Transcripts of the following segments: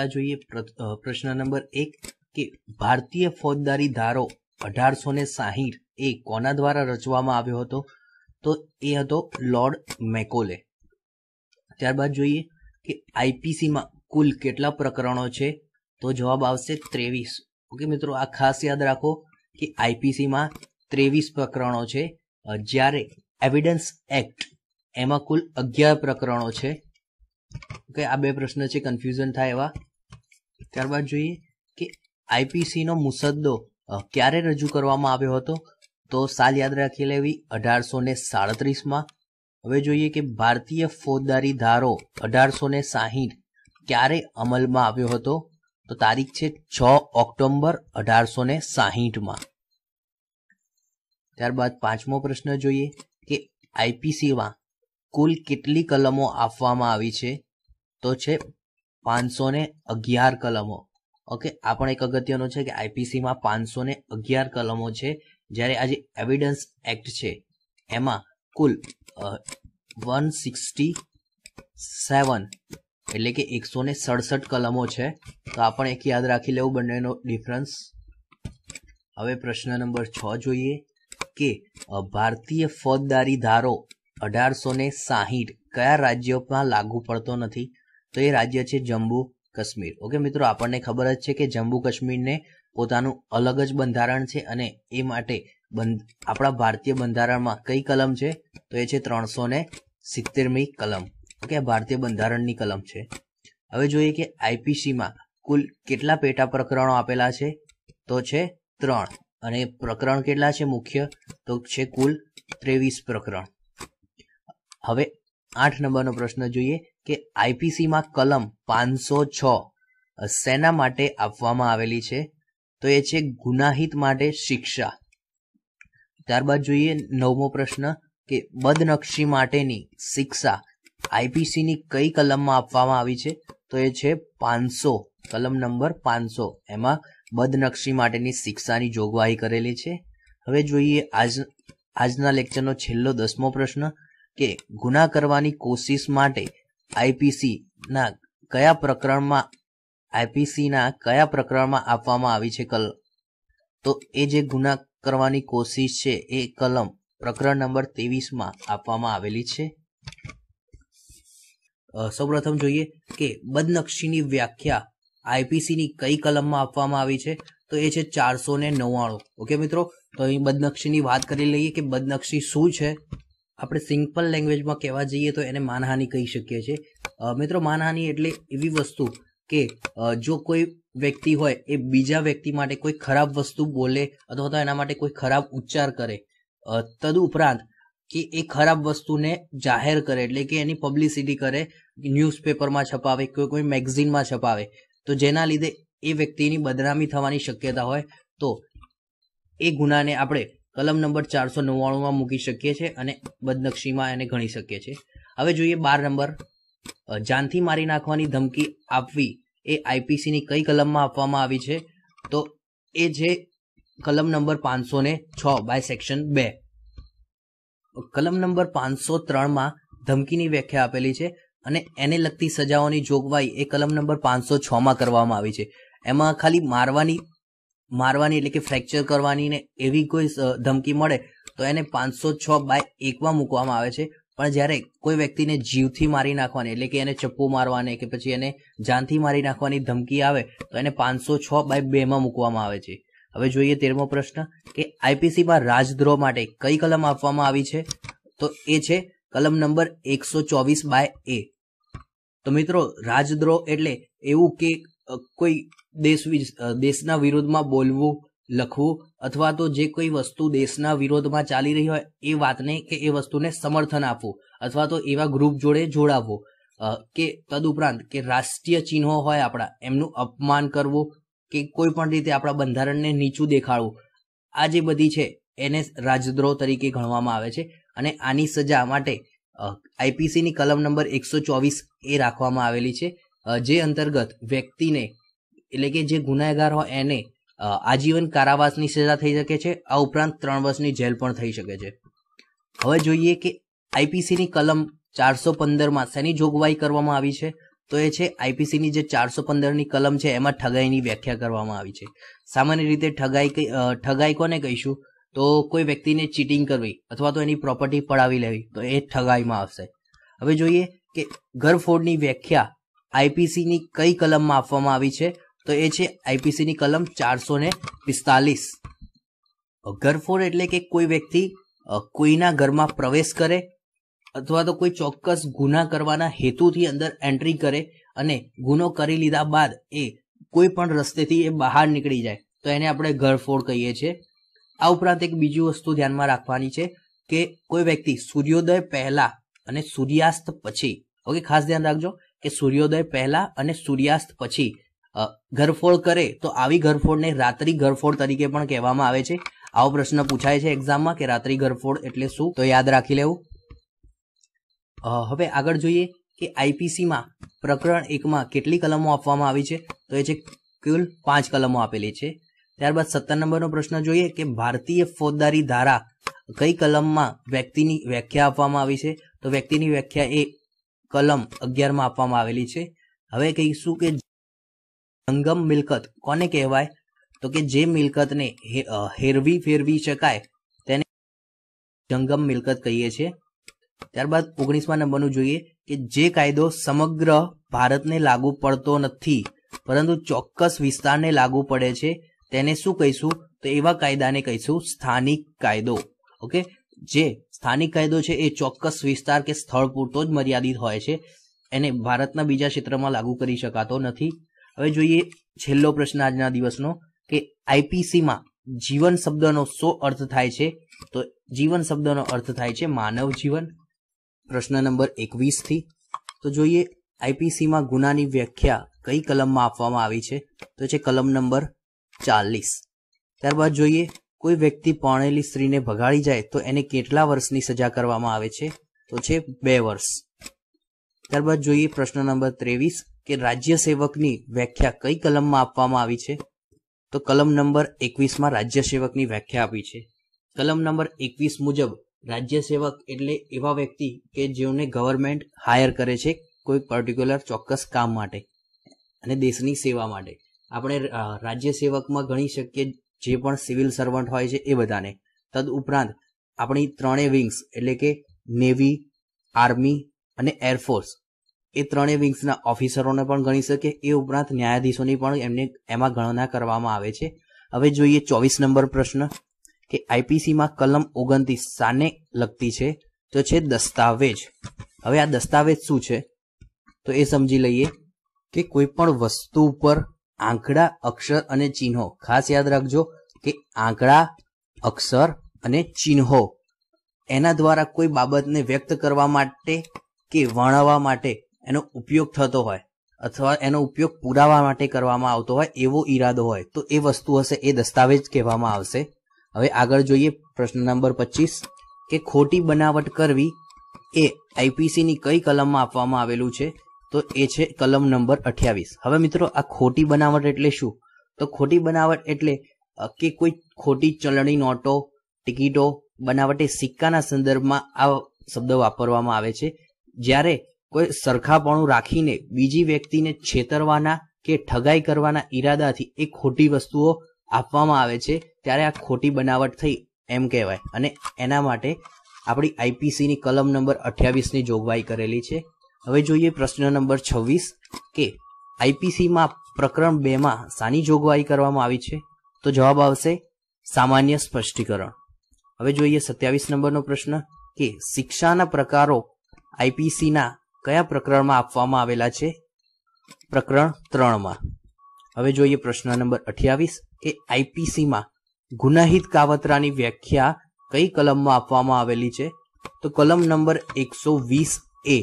પહેલા જોઈએ પ્રશ્ન નંબર એક કે ભારતીય ફોજદારી ધારો અઢારસો ને સાહીઠ એ કોના દ્વારા રચવામાં આવ્યો હતો તો એ હતો લોર્ડ મેકોલે ત્યારબાદ જોઈએ કે આઈપીસીમાં કુલ કેટલા પ્રકરણો છે તો જવાબ આવશે ત્રેવીસ ઓકે મિત્રો આ ખાસ યાદ રાખો કે આઈપીસીમાં ત્રેવીસ પ્રકરણો છે જ્યારે એવિડન્સ એક્ટ એમાં કુલ અગિયાર પ્રકરણો છે ઓકે આ બે પ્રશ્ન છે કન્ફ્યુઝન થાય એવા ત્યારબાદ જોઈએ કે આઈપીસીનો મુસદ્દો ક્યારે રજૂ કરવામાં આવ્યો હતો તો સાલ યાદ રાખી લેવી અઢારસો ને સાડત્રીસમાં હવે જોઈએ કે ભારતીય ફોજદારી ધારો અઢારસો ને સાહીઠ ક્યારે અમલમાં આવ્યો હતો તો તારીખ છે છ ઓક્ટોબર અઢારસો ને સાહીઠમાં ત્યારબાદ પાંચમો પ્રશ્ન જોઈએ કે આઈપીસીમાં કુલ કેટલી કલમો આપવામાં આવી છે તો છે પાંચસો ને અગિયાર કલમો ઓકે આ પણ એક અગત્યનો છે કે આઈપીસીમાં પાંચસો ને અગિયાર કલમો છે જ્યારે આ જે એવિડન્સ એક્ટ છે એમાં કુલ વન સિક્સટી સેવન એટલે કે એકસો ને સડસઠ કલમો છે તો આ પણ એક યાદ રાખી લેવું બંનેનો ડિફરન્સ હવે પ્રશ્ન નંબર છ જોઈએ કે ભારતીય ફોજદારી ધારો અઢારસો ને સાહીઠ કયા રાજ્યોમાં લાગુ પડતો નથી તો એ રાજ્ય છે જમ્મુ કાશ્મીર ઓકે મિત્રો આપણને ખબર જ છે કે જમ્મુ કાશ્મીરને પોતાનું અલગ જ બંધારણ છે અને એ માટે આપણા ભારતીય બંધારણમાં કઈ કલમ છે તો એ છે ત્રણસો ને સિત્તેરમી કલમ ઓકે ભારતીય બંધારણની કલમ છે હવે જોઈએ કે આઈપીસીમાં કુલ કેટલા પેટા પ્રકરણો આપેલા છે તો છે ત્રણ અને પ્રકરણ કેટલા છે મુખ્ય તો છે કુલ ત્રેવીસ પ્રકરણ હવે આઠ નંબરનો પ્રશ્ન જોઈએ કે આઈપીસીમાં કલમ પાંચસો છ સેના માટે આપવામાં આવેલી છે તો એ છે ગુનાહિત માટે શિક્ષા ત્યારબાદ જોઈએ નવમો પ્રશ્ન કે બદનક્ષી માટેની શિક્ષા આઈપીસીની કઈ કલમમાં આપવામાં આવી છે તો એ છે પાંચસો કલમ નંબર પાંચસો એમાં બદનક્ષી માટેની શિક્ષાની જોગવાઈ કરેલી છે હવે જોઈએ આજ આજના લેક્ચરનો છેલ્લો દસમો પ્રશ્ન કે ગુના કરવાની કોશિશ માટે આઈપીસી ના કયા પ્રકરણમાં આઈપીસીના કયા પ્રકરણમાં આપવામાં આવી છે કલ તો એ જે ગુના કરવાની કોશિશ છે એ કલમ પ્રકરણ નંબર ત્રેવીસમાં આપવામાં આવેલી છે સૌપ્રથમ જોઈએ કે બદનક્ષીની વ્યાખ્યા આઈપીસીની કઈ કલમમાં આપવામાં આવી છે તો એ છે ચારસો ને નવ્વાણું ઓકે મિત્રો તો અહીં બદનક્ષીની વાત કરી લઈએ કે બદનક્ષી શું છે આપણે સિમ્પલ લેંગ્વેજમાં કહેવા જઈએ તો એને માનહાનિ કહી શકીએ છીએ મિત્રો માનહાનિ એટલે એવી વસ્તુ કે જો કોઈ વ્યક્તિ હોય એ બીજા વ્યક્તિ માટે કોઈ ખરાબ વસ્તુ બોલે અથવા તો એના માટે કોઈ ખરાબ ઉચ્ચાર કરે તદુપરાંત કે એ ખરાબ વસ્તુને જાહેર કરે એટલે કે એની પબ્લિસિટી કરે ન્યૂઝપેપરમાં છપાવે કોઈ કોઈ મેગઝિનમાં છપાવે તો જેના લીધે એ વ્યક્તિની બદનામી થવાની શક્યતા હોય તો એ ગુનાને આપણે કલમ નંબર ચારસો નવ્વાણુંમાં મૂકી શકીએ છીએ અને બદનક્ષીમાં એને ગણી શકીએ છીએ હવે જોઈએ બાર નંબર જાનથી મારી નાખવાની ધમકી આપવી એ આઈપીસીની કઈ કલમમાં આપવામાં આવી છે તો એ છે કલમ નંબર પાંચસો ને છ બાય સેક્શન બે કલમ નંબર પાંચસો ત્રણમાં ધમકીની વ્યાખ્યા આપેલી છે અને એને લગતી સજાઓની જોગવાઈ એ કલમ નંબર પાંચસો છમાં કરવામાં આવી છે એમાં ખાલી મારવાની મારવાની એટલે કે ફ્રેક્ચર કરવાની ને એવી કોઈ ધમકી મળે તો એને પાંચસો છ બાય એકમાં મૂકવામાં આવે છે પણ જ્યારે કોઈ વ્યક્તિને જીવથી મારી નાખવાની એટલે કે એને ચપ્પુ મારવાને કે પછી એને જાનથી મારી નાખવાની ધમકી આવે તો એને પાંચસો છ બાય બેમાં મૂકવામાં આવે છે હવે જોઈએ તેરમો પ્રશ્ન કે આઈપીસીમાં રાજદ્રોહ માટે કઈ કલમ આપવામાં આવી છે તો એ છે કલમ નંબર એકસો ચોવીસ બાય એ તો મિત્રો રાજદ્રોહ એટલે એવું કે કોઈ દેશ દેશના વિરોધમાં બોલવું લખવું અથવા તો જે કોઈ વસ્તુ દેશના વિરોધમાં ચાલી રહી હોય એ વાતને કે એ વસ્તુને સમર્થન આપવું અથવા તો એવા ગ્રુપ જોડે જોડાવવું કે તદુપરાંત કે રાષ્ટ્રીય ચિહ્નો હોય આપણા એમનું અપમાન કરવું કે કોઈ પણ રીતે આપણા બંધારણને નીચું દેખાડવું આ જે બધી છે એને રાજદ્રોહ તરીકે ગણવામાં આવે છે અને આની સજા માટે આઈપીસીની કલમ નંબર એકસો ચોવીસ એ રાખવામાં આવેલી છે જે અંતર્ગત વ્યક્તિને એટલે કે જે ગુનેગાર હોય એને આજીવન કારાવાસની સજા થઈ શકે છે આ ઉપરાંત ત્રણ વર્ષની જેલ પણ થઈ શકે છે હવે જોઈએ કે આઈપીસીની કલમ ચારસો પંદરમાં શેની જોગવાઈ કરવામાં આવી છે તો એ છે આઈપીસીની જે ચારસો પંદરની કલમ છે એમાં ઠગાઈની વ્યાખ્યા કરવામાં આવી છે સામાન્ય રીતે ઠગાઈ ઠગાઈ કોને કહીશું તો કોઈ વ્યક્તિને ચીટિંગ કરવી અથવા તો એની પ્રોપર્ટી પડાવી લેવી તો એ ઠગાઈમાં આવશે હવે જોઈએ કે ઘરફોડની વ્યાખ્યા આઈપીસીની કઈ કલમમાં આપવામાં આવી છે તો એ છે આઈપીસીની કલમ ચારસો ને પિસ્તાલીસ ઘરફોડ એટલે કે કોઈ વ્યક્તિ કોઈના ઘરમાં પ્રવેશ કરે અથવા તો કોઈ ચોક્કસ ગુના કરવાના હેતુથી અંદર એન્ટ્રી કરે અને ગુનો કરી લીધા બાદ એ કોઈ પણ રસ્તેથી એ બહાર નીકળી જાય તો એને આપણે ઘરફોડ કહીએ છીએ આ ઉપરાંત એક બીજી વસ્તુ ધ્યાનમાં રાખવાની છે કે કોઈ વ્યક્તિ સૂર્યોદય પહેલા અને સૂર્યાસ્ત પછી ઓકે ખાસ ધ્યાન રાખજો કે સૂર્યોદય પહેલા અને સૂર્યાસ્ત પછી ઘરફોડ કરે તો આવી ઘરફોડને રાત્રિ ઘરફોડ તરીકે પણ કહેવામાં આવે છે આવો પ્રશ્ન પૂછાય છે એક્ઝામમાં કે રાત્રિ ઘરફોડ એટલે શું તો યાદ રાખી લેવું હવે આગળ જોઈએ કે આઈપીસીમાં પ્રકરણ એકમાં કેટલી કલમો આપવામાં આવી છે તો એ છે કુલ પાંચ કલમો આપેલી છે ત્યારબાદ સત્તર નંબરનો પ્રશ્ન જોઈએ કે ભારતીય ફોજદારી ધારા કઈ કલમમાં વ્યક્તિની વ્યાખ્યા આપવામાં આવી છે તો વ્યક્તિની વ્યાખ્યા એ કલમ અગિયારમાં આપવામાં આવેલી છે હવે કહીશું કે જંગમ મિલકત કોને કહેવાય તો કે જે મિલકતને હેરવી ફેરવી શકાય તેને જંગમ મિલકત કહીએ છીએ ત્યારબાદ ઓગણીસમાં નંબરનું જોઈએ કે જે કાયદો સમગ્ર ભારતને લાગુ પડતો નથી પરંતુ ચોક્કસ વિસ્તારને લાગુ પડે છે તેને શું કહીશું તો એવા કાયદાને કહીશું સ્થાનિક કાયદો ઓકે જે સ્થાનિક કાયદો છે એ ચોક્કસ વિસ્તાર કે સ્થળ પૂરતો જ મર્યાદિત હોય છે એને ભારતના બીજા ક્ષેત્રમાં લાગુ કરી શકાતો નથી હવે જોઈએ છેલ્લો પ્રશ્ન આજના દિવસનો કે આઈપીસીમાં જીવન શબ્દનો શો અર્થ થાય છે તો જીવન શબ્દનો અર્થ થાય છે માનવ જીવન પ્રશ્ન નંબર એકવીસથી તો જોઈએ આઈપીસીમાં ગુનાની વ્યાખ્યા કઈ કલમમાં આપવામાં આવી છે તો છે કલમ નંબર ચાલીસ ત્યારબાદ જોઈએ કોઈ વ્યક્તિ પરણેલી સ્ત્રીને ભગાડી જાય તો એને કેટલા વર્ષની સજા કરવામાં આવે છે તો છે બે વર્ષ ત્યારબાદ જોઈએ પ્રશ્ન નંબર ત્રેવીસ કે રાજ્ય સેવકની વ્યાખ્યા કઈ કલમમાં આપવામાં આવી છે તો કલમ નંબર એકવીસમાં રાજ્ય સેવકની વ્યાખ્યા આપી છે કલમ નંબર એકવીસ મુજબ રાજ્ય સેવક એટલે એવા વ્યક્તિ કે જેઓને ગવર્મેન્ટ હાયર કરે છે કોઈ પર્ટિક્યુલર ચોક્કસ કામ માટે અને દેશની સેવા માટે આપણે રાજ્ય સેવકમાં ગણી શકીએ જે પણ સિવિલ સર્વન્ટ હોય છે એ બધાને તદ ઉપરાંત આપણી ત્રણેય વિંગ્સ એટલે કે નેવી આર્મી અને એરફોર્સ એ ત્રણેય વિંગ્સના ઓફિસરોને પણ ગણી શકે એ ઉપરાંત ન્યાયાધીશોની પણ એમને એમાં ગણના કરવામાં આવે છે હવે જોઈએ ચોવીસ નંબર પ્રશ્ન કે આઈપીસીમાં કલમ ઓગણત્રીસ સાને લગતી છે તો છે દસ્તાવેજ હવે આ દસ્તાવેજ શું છે તો એ સમજી લઈએ કે કોઈ પણ વસ્તુ ઉપર આંકડા અક્ષર અને ચિહ્નો ખાસ યાદ રાખજો કે આંકડા અક્ષર અને ચિહ્નો એના દ્વારા કોઈ બાબતને વ્યક્ત કરવા માટે કે વર્ણવવા માટે એનો ઉપયોગ થતો હોય અથવા એનો ઉપયોગ પુરાવા માટે કરવામાં આવતો હોય એવો ઈરાદો હોય તો એ વસ્તુ હશે એ દસ્તાવેજ કહેવામાં આવશે હવે આગળ જોઈએ પ્રશ્ન નંબર પચીસ કે ખોટી બનાવટ કરવી એ આઈપીસીની કઈ કલમમાં આપવામાં આવેલું છે તો એ છે કલમ નંબર અઠ્યાવીસ હવે મિત્રો આ ખોટી બનાવટ એટલે શું તો ખોટી બનાવટ એટલે કે કોઈ ખોટી ચલણી નોટો ટિકિટો બનાવટે સિક્કાના સંદર્ભમાં આ શબ્દ વાપરવામાં આવે છે જ્યારે કોઈ સરખાપણું રાખીને બીજી વ્યક્તિને છેતરવાના કે ઠગાઈ કરવાના ઈરાદાથી એ ખોટી વસ્તુઓ આપવામાં આવે છે ત્યારે આ ખોટી બનાવટ થઈ એમ કહેવાય અને એના માટે આપણી આઈપીસીની કલમ નંબર અઠ્યાવીસની જોગવાઈ કરેલી છે હવે જોઈએ પ્રશ્ન નંબર છવ્વીસ કે આઈપીસીમાં પ્રકરણ બેમાં સાની જોગવાઈ કરવામાં આવી છે તો જવાબ આવશે સામાન્ય સ્પષ્ટીકરણ હવે જોઈએ સત્યાવીસ નંબરનો પ્રશ્ન કે શિક્ષાના પ્રકારો આઈપીસીના કયા પ્રકરણમાં આપવામાં આવેલા છે પ્રકરણ ત્રણમાં હવે જોઈએ પ્રશ્ન નંબર અઠ્યાવીસ કે આઈપીસીમાં ગુનાહિત કાવતરાની વ્યાખ્યા કઈ કલમમાં આપવામાં આવેલી છે તો કલમ નંબર એકસો વીસ એ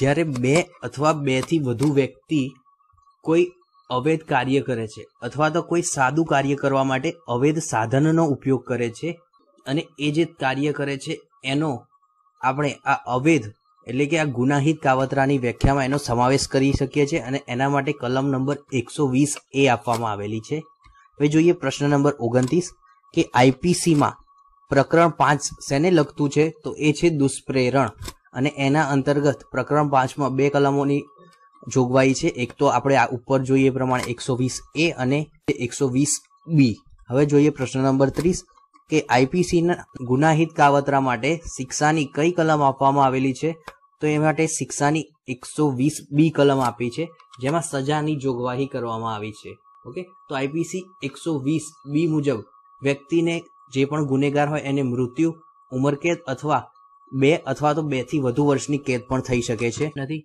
જ્યારે બે અથવા બેથી વધુ વ્યક્તિ કોઈ અવૈધ કાર્ય કરે છે અથવા તો કોઈ સાદું કાર્ય કરવા માટે અવૈધ સાધનનો ઉપયોગ કરે છે અને એ જે કાર્ય કરે છે એનો આપણે આ અવૈધ એટલે કે આ ગુનાહિત કાવતરાની વ્યાખ્યામાં એનો સમાવેશ કરી શકીએ છીએ અને એના માટે કલમ નંબર એકસો વીસ એ આપવામાં આવેલી છે હવે જોઈએ પ્રશ્ન નંબર ઓગણત્રીસ કે આઈપીસીમાં પ્રકરણ પાંચ શેને લગતું છે તો એ છે દુષ્પ્રેરણ અને એના અંતર્ગત પ્રકરણ પાંચમાં બે કલમોની જોગવાઈ છે એક તો આપણે આ ઉપર જોઈએ પ્રમાણે એકસો વીસ એ અને એકસો વીસ બી હવે જોઈએ પ્રશ્ન નંબર ત્રીસ કે આઈપીસીના ગુનાહિત કાવતરા માટે શિક્ષાની કઈ કલમ આપવામાં આવેલી છે તો એ માટે શિક્ષાની એકસો વીસ બી કલમ આપી છે જેમાં સજાની જોગવાહી કરવામાં આવી છે ઓકે તો આઈપીસી એકસો વીસ બી મુજબ વ્યક્તિને જે પણ ગુનેગાર હોય એને મૃત્યુ ઉમરકેદ અથવા બે અથવા તો બેથી વધુ વર્ષની કેદ પણ થઈ શકે છે નથી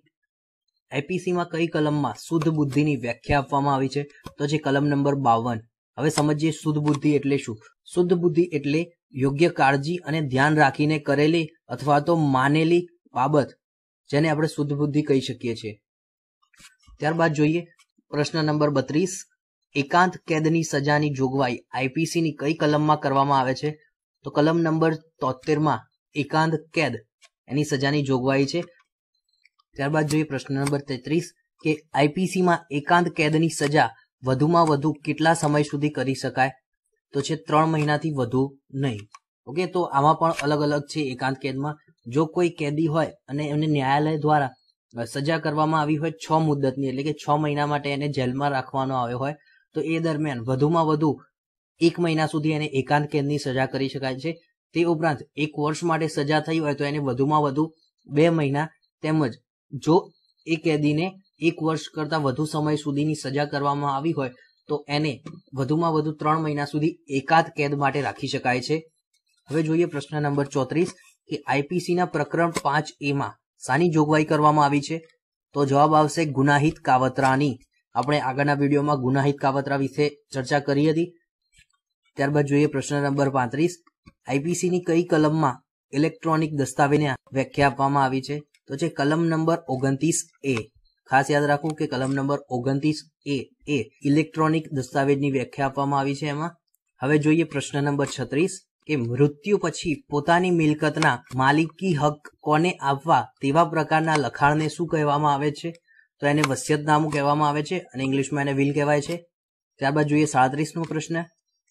આઈપીસીમાં કઈ કલમમાં શુદ્ધ બુદ્ધિની વ્યાખ્યા આપવામાં આવી છે તો જે કલમ નંબર બાવન હવે સમજીએ શુદ્ધ બુદ્ધિ એટલે શું શુદ્ધ બુદ્ધિ એટલે યોગ્ય કાળજી અને ધ્યાન રાખીને કરેલી અથવા તો માનેલી બાબત જેને આપણે શુદ્ધ બુદ્ધિ કહી શકીએ છીએ ત્યારબાદ જોઈએ પ્રશ્ન નંબર બત્રીસ એકાંત કેદની સજાની જોગવાઈ આઈપીસીની કઈ કલમમાં કરવામાં આવે છે તો કલમ નંબર તોતેરમાં એકાંત કેદ એની સજાની જોગવાઈ છે ત્યારબાદ જોઈએ પ્રશ્ન નંબર તેત્રીસ કે આઈપીસીમાં એકાંત કેદની સજા વધુમાં વધુ કેટલા સમય સુધી કરી શકાય તો છે ત્રણ મહિનાથી વધુ નહીં ઓકે તો આમાં પણ અલગ અલગ છે એકાંત કેદમાં જો કોઈ કેદી હોય અને એમને ન્યાયાલય દ્વારા સજા કરવામાં આવી હોય છ મુદ્દતની એટલે કે છ મહિના માટે એને જેલમાં રાખવાનો આવ્યો હોય તો એ દરમિયાન વધુમાં વધુ એક મહિના સુધી એને એકાંત કેદની સજા કરી શકાય છે તે ઉપરાંત એક વર્ષ માટે સજા થઈ હોય તો એને વધુમાં વધુ બે મહિના તેમજ જો એ કેદીને એક વર્ષ કરતાં વધુ સમય સુધીની સજા કરવામાં આવી હોય તો એને વધુમાં વધુ ત્રણ મહિના સુધી એકાદ કેદ માટે રાખી શકાય છે હવે જોઈએ પ્રશ્ન નંબર ચોત્રીસ કે આઈપીસીના પ્રકરણ પાંચ એમાં સાની જોગવાઈ કરવામાં આવી છે તો જવાબ આવશે ગુનાહિત કાવતરાની આપણે આગળના વિડીયોમાં ગુનાહિત કાવતરા વિશે ચર્ચા કરી હતી ત્યારબાદ જોઈએ પ્રશ્ન નંબર પાંત્રીસ આઈપીસીની કઈ કલમમાં ઇલેક્ટ્રોનિક દસ્તાવેજને વ્યાખ્યા આપવામાં આવી છે તો છે કલમ નંબર ઓગણત્રીસ એ ખાસ યાદ રાખવું કે કલમ નંબર ઓગણત્રીસ એ એ ઇલેક્ટ્રોનિક દસ્તાવેજની વ્યાખ્યા આપવામાં આવી છે એમાં હવે જોઈએ પ્રશ્ન નંબર છત્રીસ કે મૃત્યુ પછી પોતાની મિલકતના માલિકી હક કોને આપવા તેવા પ્રકારના લખાણને શું કહેવામાં આવે છે તો એને વસિયતનામું કહેવામાં આવે છે અને ઇંગ્લિશમાં એને વિલ કહેવાય છે ત્યારબાદ જોઈએ સાડત્રીસમો પ્રશ્ન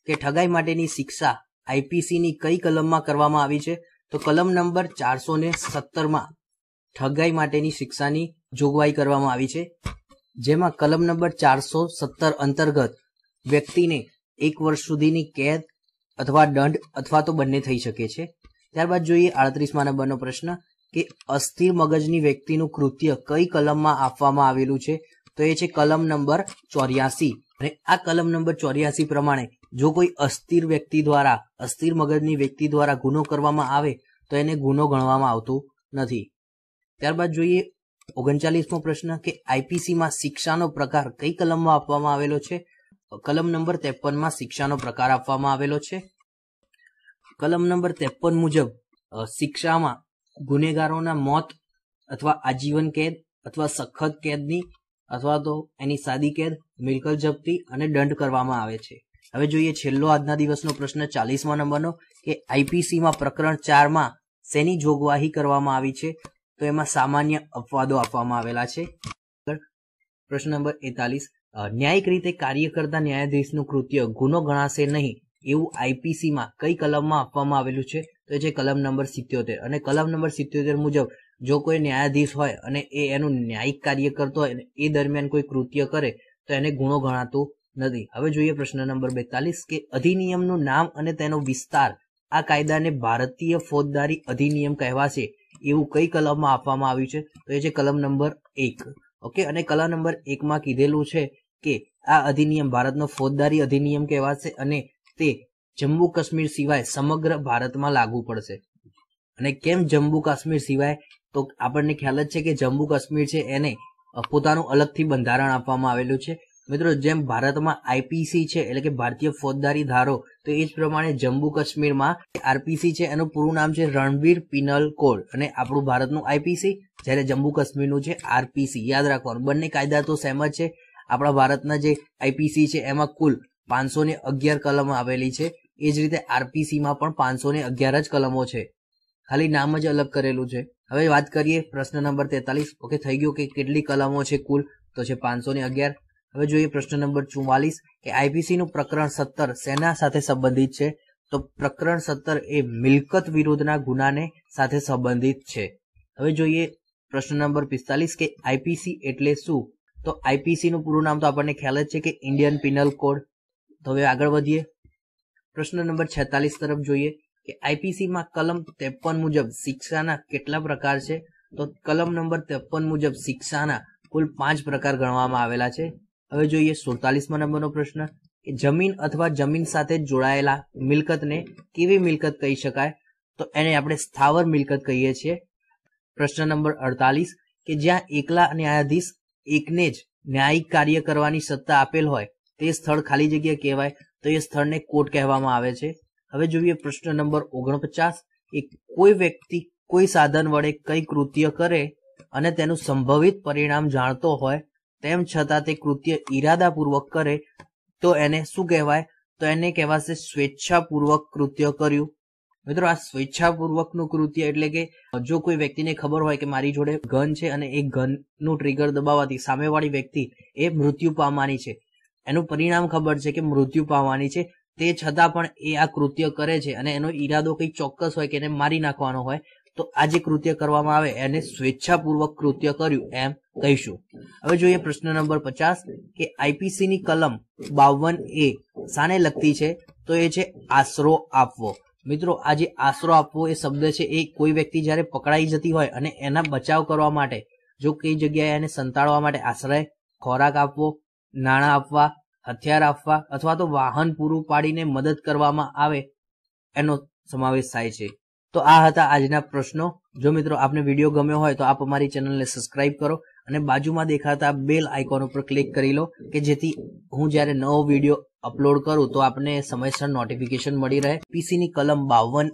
કે ઠગાઈ માટેની શિક્ષા આઈપીસીની કઈ કલમમાં કરવામાં આવી છે તો કલમ નંબર ચારસો ને સત્તરમાં ઠગાઈ માટેની શિક્ષાની જોગવાઈ કરવામાં આવી છે જેમાં કલમ નંબર ચારસો સત્તર અંતર્ગત વ્યક્તિને એક વર્ષ સુધીની કેદ અથવા દંડ અથવા તો બંને થઈ શકે છે ત્યારબાદ જોઈએ આડત્રીસમાં નંબરનો પ્રશ્ન કે અસ્થિર મગજની વ્યક્તિનું કૃત્ય કઈ કલમમાં આપવામાં આવેલું છે તો એ છે કલમ નંબર ચોર્યાસી અને આ કલમ નંબર ચોર્યાસી પ્રમાણે જો કોઈ અસ્થિર વ્યક્તિ દ્વારા અસ્થિર મગજની વ્યક્તિ દ્વારા ગુનો કરવામાં આવે તો એને ગુનો ગણવામાં આવતો નથી ત્યારબાદ જોઈએ ઓગણચાલીસમો પ્રશ્ન કે આઈપીસીમાં શિક્ષાનો પ્રકાર કઈ કલમમાં આપવામાં આવેલો છે કલમ નંબર ત્રેપનમાં શિક્ષાનો પ્રકાર આપવામાં આવેલો છે કલમ નંબર ત્રેપન મુજબ શિક્ષામાં ગુનેગારોના મોત અથવા આજીવન કેદ અથવા સખત કેદની અથવા તો એની સાદી કેદ મિલકત જપ્તી અને દંડ કરવામાં આવે છે હવે જોઈએ છેલ્લો આજના દિવસનો પ્રશ્ન ચાલીસમા નંબરનો કે આઈપીસીમાં પ્રકરણ ચારમાં શેની જોગવાહી કરવામાં આવી છે તો એમાં સામાન્ય અપવાદો આપવામાં આવેલા છે પ્રશ્ન નંબર એતાલીસ ન્યાયિક રીતે કાર્ય કરતા ન્યાયાધીશનું કૃત્ય ગુનો ગણાશે નહીં એવું આઈપીસીમાં કઈ કલમમાં આપવામાં આવેલું છે તો એ જે કલમ નંબર સિત્યોતેર અને કલમ નંબર સિત્યોતેર મુજબ જો કોઈ ન્યાયાધીશ હોય અને એ એનું ન્યાયિક કાર્ય કરતો હોય એ દરમિયાન કોઈ કૃત્ય કરે તો એને ગુનો ગણાતો નથી હવે જોઈએ પ્રશ્ન નંબર બેતાલીસ કે અધિનિયમનું નામ અને તેનો વિસ્તાર આ કાયદાને ભારતીય ફોજદારી અધિનિયમ કહેવાશે એવું કઈ કલમમાં આપવામાં આવ્યું છે તો એ છે કલમ નંબર એક ઓકે અને કલમ નંબર એકમાં કીધેલું છે કે આ અધિનિયમ ભારતનો ફોજદારી અધિનિયમ કહેવાશે અને તે જમ્મુ કાશ્મીર સિવાય સમગ્ર ભારતમાં લાગુ પડશે અને કેમ જમ્મુ કાશ્મીર સિવાય તો આપણને ખ્યાલ જ છે કે જમ્મુ કાશ્મીર છે એને પોતાનું અલગથી બંધારણ આપવામાં આવેલું છે મિત્રો જેમ ભારતમાં આઈપીસી છે એટલે કે ભારતીય ફોજદારી ધારો તો એ જ પ્રમાણે જમ્મુ કાશ્મીરમાં આરપીસી છે એનું પૂરું નામ છે રણવીર પિનલ કોડ અને આપણું ભારતનું આઈપીસી જ્યારે જમ્મુ કાશ્મીરનું છે આરપીસી યાદ રાખવાનું બંને કાયદા તો સેમ જ છે આપણા ભારતના જે આઈપીસી છે એમાં કુલ પાંચસો ને અગિયાર કલમ આવેલી છે એ જ રીતે આરપીસીમાં પણ પાંચસો ને અગિયાર જ કલમો છે ખાલી નામ જ અલગ કરેલું છે હવે વાત કરીએ પ્રશ્ન નંબર તેતાલીસ ઓકે થઈ ગયો કે કેટલી કલમો છે કુલ તો છે પાંચસો ને અગિયાર હવે જોઈએ પ્રશ્ન નંબર ચુમ્માલીસ કે આઈપીસીનું પ્રકરણ સત્તર સેના સાથે સંબંધિત છે તો પ્રકરણ સત્તર એ મિલકત વિરોધના ગુનાને સાથે સંબંધિત છે હવે જોઈએ પ્રશ્ન નંબર પિસ્તાલીસ કે આઈપીસી એટલે શું તો આઈપીસીનું પૂરું નામ તો આપણને ખ્યાલ જ છે કે ઇન્ડિયન પિનલ કોડ તો હવે આગળ વધીએ પ્રશ્ન નંબર છેતાલીસ તરફ જોઈએ કે આઈપીસીમાં કલમ ત્રેપન મુજબ શિક્ષાના કેટલા પ્રકાર છે તો કલમ નંબર ત્રેપન મુજબ શિક્ષાના કુલ પાંચ પ્રકાર ગણવામાં આવેલા છે હવે જોઈએ સુડતાલીસમાં નંબરનો પ્રશ્ન કે જમીન અથવા જમીન સાથે જોડાયેલા મિલકતને કેવી મિલકત કહી શકાય તો એને આપણે સ્થાવર મિલકત કહીએ છીએ પ્રશ્ન નંબર અડતાલીસ કે જ્યાં એકલા ન્યાયાધીશ એકને જ ન્યાયિક કાર્ય કરવાની સત્તા આપેલ હોય તે સ્થળ ખાલી જગ્યા કહેવાય તો એ સ્થળને કોર્ટ કહેવામાં આવે છે હવે જોઈએ પ્રશ્ન નંબર ઓગણપચાસ કે કોઈ વ્યક્તિ કોઈ સાધન વડે કઈ કૃત્ય કરે અને તેનું સંભવિત પરિણામ જાણતો હોય તેમ છતાં તે કૃત્ય ઈરાદાપૂર્વક કરે તો એને શું કહેવાય તો એને કહેવાશે સ્વેચ્છાપૂર્વક કૃત્ય કર્યું મિત્રો આ સ્વેચ્છાપૂર્વકનું કૃત્ય એટલે કે જો કોઈ વ્યક્તિને ખબર હોય કે મારી જોડે ગન છે અને એ ગનનું ટ્રિગર દબાવવાથી સામેવાળી વ્યક્તિ એ મૃત્યુ પામવાની છે એનું પરિણામ ખબર છે કે મૃત્યુ પામવાની છે તે છતાં પણ એ આ કૃત્ય કરે છે અને એનો ઈરાદો કંઈ ચોક્કસ હોય કે એને મારી નાખવાનો હોય તો આ જે કૃત્ય કરવામાં આવે એને સ્વેચ્છાપૂર્વક કૃત્ય કર્યું એમ કહીશું હવે જોઈએ પ્રશ્ન નંબર પચાસ કે આઈપીસી ની કલમ બાવન એ સાને લગતી છે તો એ છે આશરો આપવો મિત્રો આ જે આશરો આપવો એ શબ્દ છે એ કોઈ વ્યક્તિ જ્યારે પકડાઈ જતી હોય અને એના બચાવ કરવા માટે જો કઈ જગ્યાએ એને સંતાડવા માટે આશ્રય ખોરાક આપવો નાણાં આપવા હથિયાર આપવા અથવા તો વાહન પૂરું પાડીને મદદ કરવામાં આવે એનો સમાવેશ થાય છે તો આ હતા આજના પ્રશ્નો જો મિત્રો આપને વિડીયો ગમ્યો હોય તો આપ અમારી ચેનલને સબસ્ક્રાઇબ કરો અને બાજુમાં દેખાતા બેલ આઇકોન ઉપર ક્લિક કરી લો કે જેથી હું જ્યારે નવો વિડીયો અપલોડ કરું તો આપને સમયસર નોટિફિકેશન મળી રહે પીસીની કલમ બાવન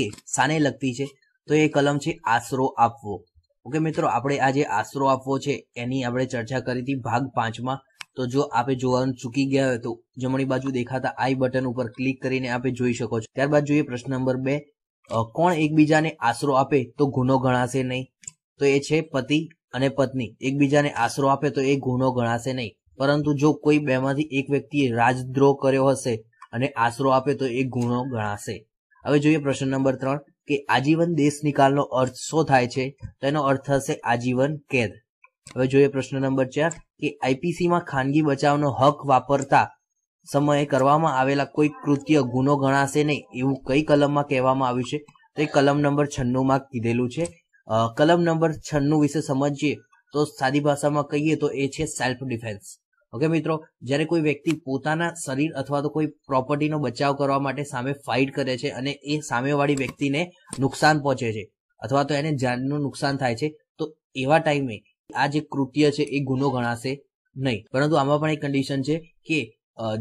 એ સાને લગતી છે તો એ કલમ છે આશરો આપવો ઓકે મિત્રો આપણે આજે આશરો આપવો છે એની આપણે ચર્ચા કરી હતી ભાગ પાંચમાં તો જો આપે જોવાનું ચૂકી ગયા હોય તો જમણી બાજુ દેખાતા આઈ બટન ઉપર ક્લિક કરીને આપે જોઈ શકો છો ત્યારબાદ જોઈએ પ્રશ્ન નંબર બે કોણ એકબીજાને આશરો આપે તો ગુનો ગણાશે નહીં તો એ છે પતિ અને પત્ની એકબીજાને આશરો આપે તો એ ગુનો ગણાશે નહીં પરંતુ જો કોઈ બેમાંથી એક વ્યક્તિએ રાજદ્રોહ કર્યો હશે અને આશરો આપે તો એ ગુનો ગણાશે હવે જોઈએ પ્રશ્ન નંબર ત્રણ કે આજીવન દેશ નિકાલનો અર્થ શું થાય છે તેનો અર્થ હશે આજીવન કેદ હવે જોઈએ પ્રશ્ન નંબર ચાર કે આઈપીસીમાં ખાનગી બચાવનો હક વાપરતા સમયે કરવામાં આવેલા કોઈ કૃત્ય ગુનો ગણાશે નહીં એવું કઈ કલમમાં કહેવામાં આવ્યું છે તો એ કલમ નંબર છન્નુંમાં કીધેલું છે કલમ નંબર છન્નું વિશે સમજીએ તો સાદી ભાષામાં કહીએ તો એ છે સેલ્ફ ડિફેન્સ ઓકે મિત્રો જ્યારે કોઈ વ્યક્તિ પોતાના શરીર અથવા તો કોઈ પ્રોપર્ટીનો બચાવ કરવા માટે સામે ફાઇટ કરે છે અને એ સામેવાળી વ્યક્તિને નુકસાન પહોંચે છે અથવા તો એને જાનનું નુકસાન થાય છે તો એવા ટાઈમે આ જે કૃત્ય છે એ ગુનો ગણાશે નહીં પરંતુ આમાં પણ એક કન્ડિશન છે કે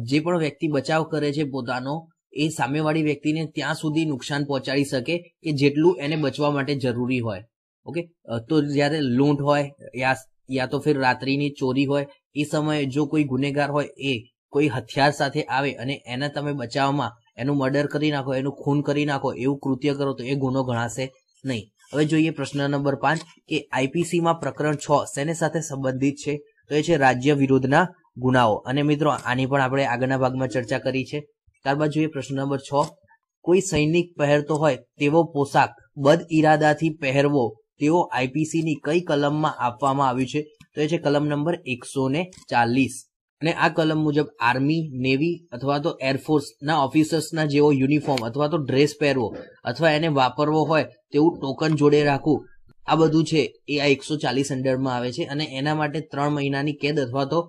જે પણ વ્યક્તિ બચાવ કરે છે પોતાનો એ સામેવાળી વ્યક્તિને ત્યાં સુધી નુકસાન પહોંચાડી શકે કે જેટલું એને બચવા માટે જરૂરી હોય ઓકે તો જ્યારે લૂંટ હોય યા યા તો ફિર રાત્રિની ચોરી હોય એ સમયે જો કોઈ ગુનેગાર હોય એ કોઈ હથિયાર સાથે આવે અને એને તમે બચાવમાં એનું મર્ડર કરી નાખો એનું ખૂન કરી નાખો એવું કૃત્ય કરો તો એ ગુનો ગણાશે નહીં હવે જોઈએ પ્રશ્ન નંબર પાંચ કે આઈપીસીમાં પ્રકરણ છ શેને સાથે સંબંધિત છે તો એ છે રાજ્ય વિરોધના ગુનાઓ અને મિત્રો આની પણ આપણે આગળના ભાગમાં ચર્ચા કરી છે ત્યારબાદ જોઈએ પ્રશ્ન નંબર છ કોઈ સૈનિક પહેરતો હોય તેવો પોશાક બદ ઇરાદાથી પહેરવો તેવો આઈપીસીની કઈ કલમમાં આપવામાં આવ્યું છે તો એ છે કલમ નંબર એકસો ને ચાલીસ અને આ કલમ મુજબ આર્મી નેવી અથવા તો એરફોર્સના ઓફિસર્સના જેવો યુનિફોર્મ અથવા તો ડ્રેસ પહેરવો અથવા એને વાપરવો હોય તેવું ટોકન જોડે રાખવું આ બધું છે એ આ એકસો ચાલીસ અંડરમાં આવે છે અને એના માટે ત્રણ મહિનાની કેદ અથવા તો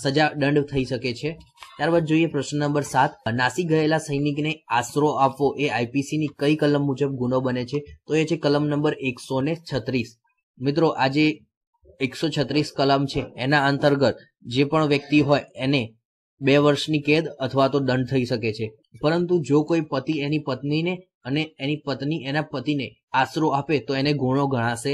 સજા દંડ થઈ શકે છે ત્યારબાદ જોઈએ પ્રશ્ન નંબર સાત નાસી ગયેલા સૈનિકને આશરો આપવો એ આઈપીસીની કઈ કલમ મુજબ ગુનો બને છે તો એ છે કલમ નંબર એકસો ને છત્રીસ મિત્રો આજે એકસો છત્રીસ કલમ છે એના અંતર્ગત જે પણ વ્યક્તિ હોય એને બે વર્ષની કેદ અથવા તો દંડ થઈ શકે છે પરંતુ જો કોઈ પતિ એની પત્નીને અને એની પત્ની એના પતિને આશરો આપે તો એને ગુનો ગણાશે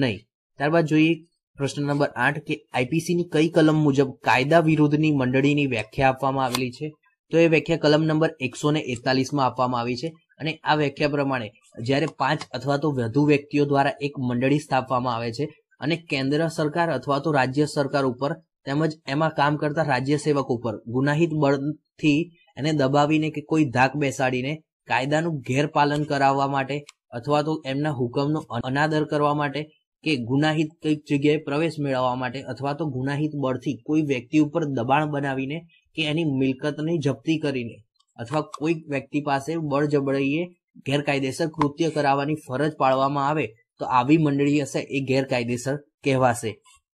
નહીં ત્યારબાદ જોઈએ પ્રશ્ન નંબર આઠ કે આઈપીસીની કઈ કલમ મુજબ કાયદા વિરોધની મંડળીની વ્યાખ્યા આપવામાં આવેલી છે તો એ વ્યાખ્યા કલમ નંબર એકસો ને એકતાલીસમાં આપવામાં આવી છે અને આ વ્યાખ્યા પ્રમાણે જ્યારે પાંચ અથવા તો વધુ વ્યક્તિઓ દ્વારા એક મંડળી સ્થાપવામાં આવે છે અને કેન્દ્ર સરકાર અથવા તો રાજ્ય સરકાર ઉપર તેમજ એમાં કામ કરતા રાજ્ય સેવક ઉપર ગુનાહિત બળથી એને દબાવીને કે કોઈ ધાક બેસાડીને કાયદાનું ગેરપાલન કરાવવા માટે અથવા તો એમના હુકમનો અનાદર કરવા માટે કે ગુનાહિત કઈક જગ્યાએ પ્રવેશ મેળવવા માટે અથવા તો ગુનાહિત બળથી કોઈ વ્યક્તિ ઉપર દબાણ બનાવીને કે એની મિલકતની જપ્તી કરીને અથવા કોઈક વ્યક્તિ પાસે બળજબરીએ ગેરકાયદેસર કૃત્ય કરાવવાની ફરજ પાડવામાં આવે તો આવી મંડળી હશે એ ગેરકાયદેસર કહેવાશે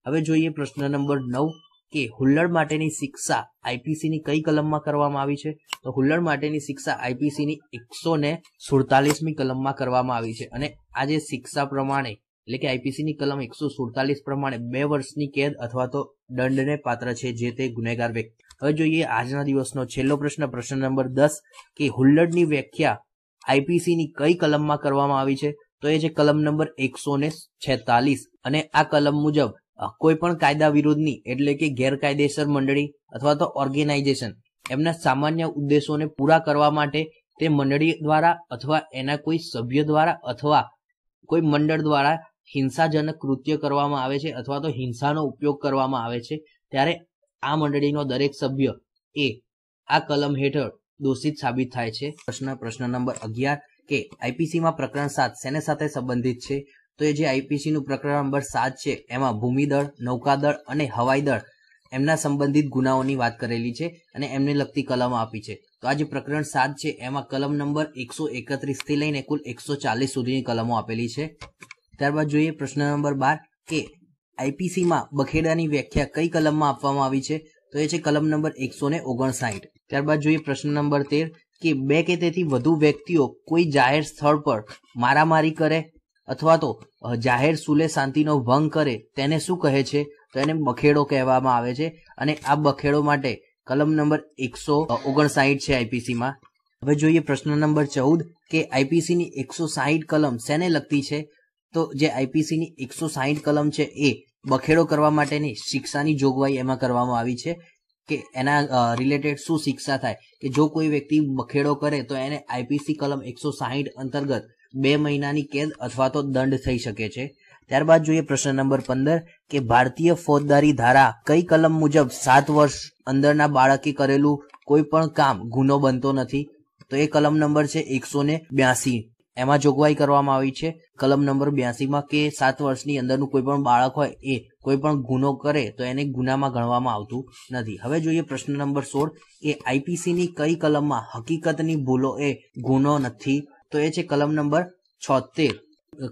હવે જોઈએ પ્રશ્ન નંબર નવ કે હુલ્લડ માટેની શિક્ષા આઈપીસીની કઈ કલમમાં કરવામાં આવી છે તો હુલ્લડ માટેની શિક્ષા આઈપીસીની એકસો ને સુડતાલીસમી કલમમાં કરવામાં આવી છે અને આજે શિક્ષા પ્રમાણે એટલે કે આઈપીસીની કલમ એકસો સુડતાલીસ પ્રમાણે બે વર્ષની કેદ અથવા તો દંડને પાત્ર છે જે તે ગુનેગાર વ્યક્તિ હવે જોઈએ આજના દિવસનો છેલ્લો પ્રશ્ન પ્રશ્ન નંબર દસ કે હુલ્લડની વ્યાખ્યા આઈપીસીની કઈ કલમમાં કરવામાં આવી છે તો એ છે કલમ નંબર એકસો ને છેતાલીસ અને આ કલમ મુજબ કોઈ પણ કાયદા વિરોધની એટલે કે ગેરકાયદેસર મંડળી અથવા તો ઓર્ગેનાઇઝેશન એમના સામાન્ય ઉદ્દેશોને પૂરા કરવા માટે તે મંડળી દ્વારા અથવા એના કોઈ સભ્ય દ્વારા અથવા કોઈ મંડળ દ્વારા હિંસાજનક કૃત્ય કરવામાં આવે છે અથવા તો હિંસાનો ઉપયોગ કરવામાં આવે છે ત્યારે આ મંડળીનો દરેક સભ્ય એ આ કલમ હેઠળ દોષિત સાબિત થાય છે પ્રશ્ન પ્રશ્ન નંબર અગિયાર કે આઈપીસીમાં પ્રકરણ સાત શેને સાથે સંબંધિત છે તો એ જે આઈપીસીનું પ્રકરણ નંબર સાત છે એમાં ભૂમિદળ નૌકાદળ અને હવાઈ દળ એમના સંબંધિત ગુનાઓની વાત કરેલી છે અને એમને લગતી કલમ આપી છે તો આ જે પ્રકરણ સાત છે એમાં કલમ નંબર એકસો એકત્રીસથી લઈને કુલ એકસો ચાલીસ સુધીની કલમો આપેલી છે ત્યારબાદ જોઈએ પ્રશ્ન નંબર બાર કે આઈપીસીમાં બખેડાની વ્યાખ્યા કઈ કલમમાં આપવામાં આવી છે તો એ છે કલમ નંબર એકસો ને ઓગણસાઠ ત્યારબાદ જોઈએ પ્રશ્ન નંબર તેર કે બે કે તેથી વધુ વ્યક્તિઓ કોઈ જાહેર સ્થળ પર મારામારી કરે અથવા તો જાહેર સુલે શાંતિનો ભંગ કરે તેને શું કહે છે તો એને બખેડો કહેવામાં આવે છે અને આ બખેડો માટે કલમ નંબર એકસો ઓગણસાઠ છે આઈપીસીમાં હવે જોઈએ પ્રશ્ન નંબર ચૌદ કે આઈપીસીની એકસો સાહીઠ કલમ શેને લગતી છે તો જે આઈપીસીની એકસો સાહીઠ કલમ છે એ બખેડો કરવા માટેની શિક્ષાની જોગવાઈ એમાં કરવામાં આવી છે કે એના રિલેટેડ શું શિક્ષા થાય કે જો કોઈ વ્યક્તિ બખેડો કરે તો એને આઈપીસી કલમ એકસો સાહીઠ અંતર્ગત બે મહિનાની કેદ અથવા તો દંડ થઈ શકે છે ત્યારબાદ જોઈએ પ્રશ્ન નંબર પંદર કે ભારતીય ફોજદારી ધારા કઈ કલમ મુજબ સાત વર્ષ અંદરના બાળકે કરેલું કોઈ પણ કામ ગુનો બનતો નથી તો એ કલમ નંબર છે એકસો ને બ્યાસી એમાં જોગવાઈ કરવામાં આવી છે કલમ નંબર બ્યાસીમાં કે સાત વર્ષની અંદરનું કોઈ પણ બાળક હોય એ કોઈ પણ ગુનો કરે તો એને ગુનામાં ગણવામાં આવતું નથી હવે જોઈએ પ્રશ્ન નંબર સોળ એ આઈપીસીની કઈ કલમમાં હકીકતની ભૂલો એ ગુનો નથી તો એ છે કલમ નંબર છોતેર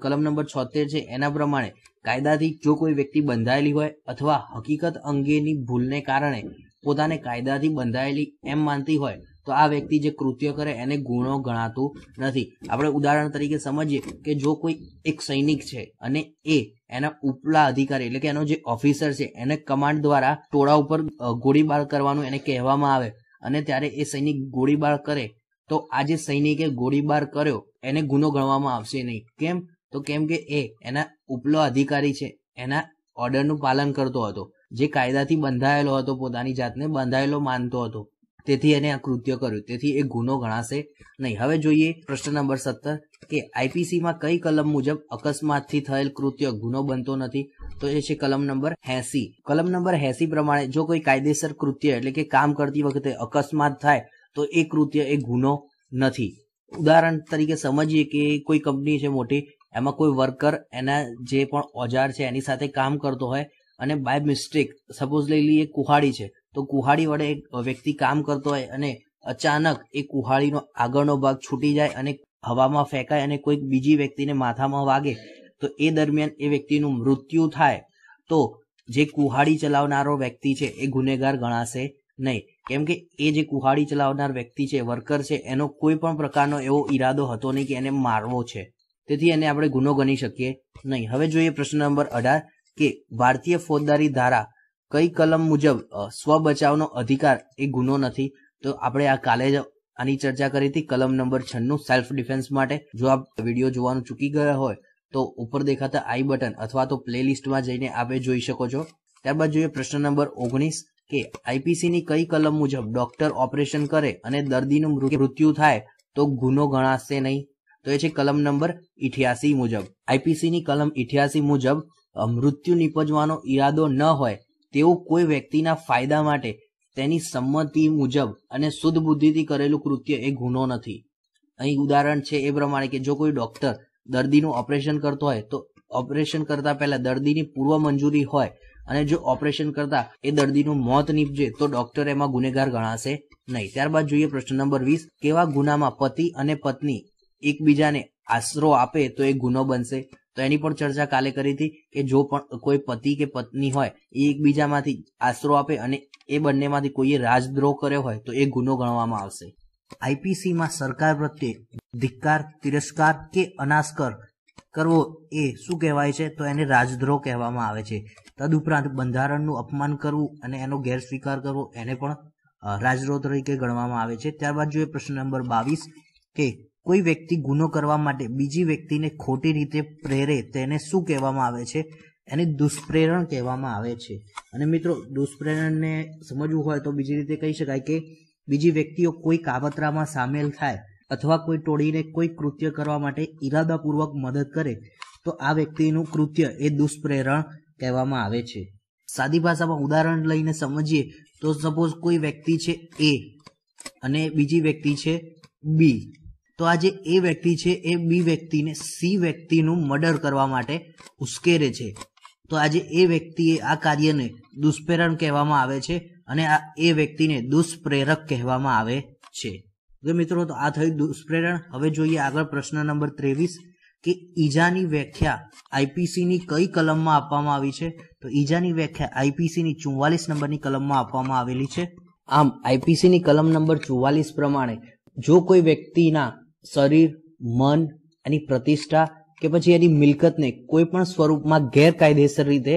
કલમ નંબર છોતેર છે એના પ્રમાણે કાયદાથી જો કોઈ વ્યક્તિ બંધાયેલી હોય અથવા હકીકત અંગેની ભૂલને કારણે પોતાને કાયદાથી બંધાયેલી એમ માનતી હોય તો આ વ્યક્તિ જે કૃત્ય કરે એને ગુનો ગણાતું નથી આપણે ઉદાહરણ તરીકે સમજીએ કે જો કોઈ એક સૈનિક છે અને એ એના ઉપલા અધિકારી એટલે કે એનો જે ઓફિસર છે એને કમાન્ડ દ્વારા ટોળા ઉપર ગોળીબાર કરવાનું એને કહેવામાં આવે અને ત્યારે એ સૈનિક ગોળીબાર કરે તો આ જે સૈનિકે ગોળીબાર કર્યો એને ગુનો ગણવામાં આવશે નહીં કેમ તો કેમ કે એ એના ઉપલો અધિકારી છે એના ઓર્ડરનું પાલન કરતો હતો જે કાયદાથી બંધાયેલો હતો પોતાની જાતને બંધાયેલો માનતો હતો તેથી એને આ કૃત્ય કર્યું તેથી એ ગુનો ગણાશે નહીં હવે જોઈએ પ્રશ્ન નંબર સત્તર કે આઈપીસીમાં કઈ કલમ મુજબ અકસ્માતથી થયેલ કૃત્ય ગુનો બનતો નથી તો એ છે કલમ નંબર એસી કલમ નંબર એસી પ્રમાણે જો કોઈ કાયદેસર કૃત્ય એટલે કે કામ કરતી વખતે અકસ્માત થાય તો એ કૃત્ય એ ગુનો નથી ઉદાહરણ તરીકે સમજીએ કે કોઈ કંપની છે મોટી એમાં કોઈ વર્કર એના જે પણ ઓજાર છે એની સાથે કામ કરતો હોય અને બાય મિસ્ટેક સપોઝ લઈ લઈએ કુહાડી છે તો કુહાડી વડે એક વ્યક્તિ કામ કરતો હોય અને અચાનક એ કુહાડીનો આગળનો ભાગ છૂટી જાય અને હવામાં ફેંકાય અને કોઈક બીજી વ્યક્તિને માથામાં વાગે તો એ દરમિયાન એ વ્યક્તિનું મૃત્યુ થાય તો જે કુહાડી ચલાવનારો વ્યક્તિ છે એ ગુનેગાર ગણાશે નહીં કેમ કે એ જે કુહાડી ચલાવનાર વ્યક્તિ છે વર્કર છે એનો કોઈ પણ પ્રકારનો એવો ઈરાદો હતો નહીં કે એને મારવો છે તેથી એને આપણે ગુનો ગણી શકીએ નહીં હવે જોઈએ પ્રશ્ન નંબર અઢાર કે ભારતીય ફોજદારી ધારા કઈ કલમ મુજબ સ્વ બચાવનો અધિકાર એ ગુનો નથી તો આપણે આ કાલે જ આની ચર્ચા કરી હતી કલમ નંબર છન્નું સેલ્ફ ડિફેન્સ માટે જો આપ વિડીયો જોવાનું ચૂકી ગયા હોય તો ઉપર દેખાતા આઈ બટન અથવા તો પ્લેલિસ્ટમાં જઈને આપે જોઈ શકો છો ત્યારબાદ જોઈએ પ્રશ્ન નંબર ઓગણીસ કે આઈપીસીની કઈ કલમ મુજબ ડોક્ટર ઓપરેશન કરે અને દર્દીનું મૃત્યુ થાય તો ગુનો ગણાશે નહીં તો એ છે કલમ નંબર ઇઠ્યાસી મુજબ આઈપીસીની કલમ ઇઠ્યાસી મુજબ મૃત્યુ નિપજવાનો ઈરાદો ન હોય તેઓ કોઈ વ્યક્તિના ફાયદા માટે તેની સંમતિ મુજબ અને શુદ્ધ બુદ્ધિથી કરેલું કૃત્ય એ ગુનો નથી અહીં ઉદાહરણ છે એ પ્રમાણે કે જો કોઈ ડોક્ટર દર્દીનું ઓપરેશન કરતો હોય તો ઓપરેશન કરતા પહેલા દર્દીની પૂર્વ મંજૂરી હોય અને જો ઓપરેશન કરતા એ દર્દીનું મોત નીપજે તો ડોક્ટર એમાં ગુનેગાર ગણાશે નહીં ત્યારબાદ જોઈએ પ્રશ્ન નંબર વીસ કેવા ગુનામાં પતિ અને પત્ની એકબીજાને આશરો આપે તો એ ગુનો બનશે તો એની પણ ચર્ચા કાલે કરી હતી કે જો પણ કોઈ પતિ કે પત્ની હોય એ એકબીજામાંથી આશરો આપે અને એ બંનેમાંથી કોઈએ રાજદ્રોહ કર્યો હોય તો એ ગુનો ગણવામાં આવશે આઈપીસીમાં સરકાર પ્રત્યે ધિક્કાર તિરસ્કાર કે અનાસ્કર કરવો એ શું કહેવાય છે તો એને રાજદ્રોહ કહેવામાં આવે છે તદુપરાંત બંધારણનું અપમાન કરવું અને એનો ગેરસ્વીકાર કરવો એને પણ રાજદ્રોહ તરીકે ગણવામાં આવે છે ત્યારબાદ જોઈએ પ્રશ્ન નંબર બાવીસ કે કોઈ વ્યક્તિ ગુનો કરવા માટે બીજી વ્યક્તિને ખોટી રીતે પ્રેરે તેને શું કહેવામાં આવે છે એને દુષ્પ્રેરણ કહેવામાં આવે છે અને મિત્રો દુષ્પ્રેરણને સમજવું હોય તો બીજી રીતે કહી શકાય કે બીજી વ્યક્તિઓ કોઈ કાવતરામાં સામેલ થાય અથવા કોઈ ટોળીને કોઈ કૃત્ય કરવા માટે ઈરાદાપૂર્વક મદદ કરે તો આ વ્યક્તિનું કૃત્ય એ દુષ્પ્રેરણ કહેવામાં આવે છે સાદી ભાષામાં ઉદાહરણ લઈને સમજીએ તો સપોઝ કોઈ વ્યક્તિ છે એ અને બીજી વ્યક્તિ છે બી તો આ જે એ વ્યક્તિ છે એ બી વ્યક્તિને સી વ્યક્તિનું મર્ડર કરવા માટે ઉશ્કેરે છે તો આજે એ વ્યક્તિએ આ કાર્યને દુષ્પ્રેરણ કહેવામાં આવે છે અને આ એ વ્યક્તિને દુષ્પ્રેરક કહેવામાં આવે છે તો મિત્રો તો આ થયું દુષ્પ્રેરણ હવે જોઈએ આગળ પ્રશ્ન નંબર ત્રેવીસ કે ઈજાની વ્યાખ્યા આઈપીસીની કઈ કલમમાં આપવામાં આવી છે તો ઈજાની વ્યાખ્યા આઈપીસીની ચુમ્વાલીસ નંબરની કલમમાં આપવામાં આવેલી છે આમ આઈપીસીની કલમ નંબર ચુવાલીસ પ્રમાણે જો કોઈ વ્યક્તિના શરીર મન એની પ્રતિષ્ઠા કે પછી એની મિલકતને કોઈ પણ સ્વરૂપમાં ગેરકાયદેસર રીતે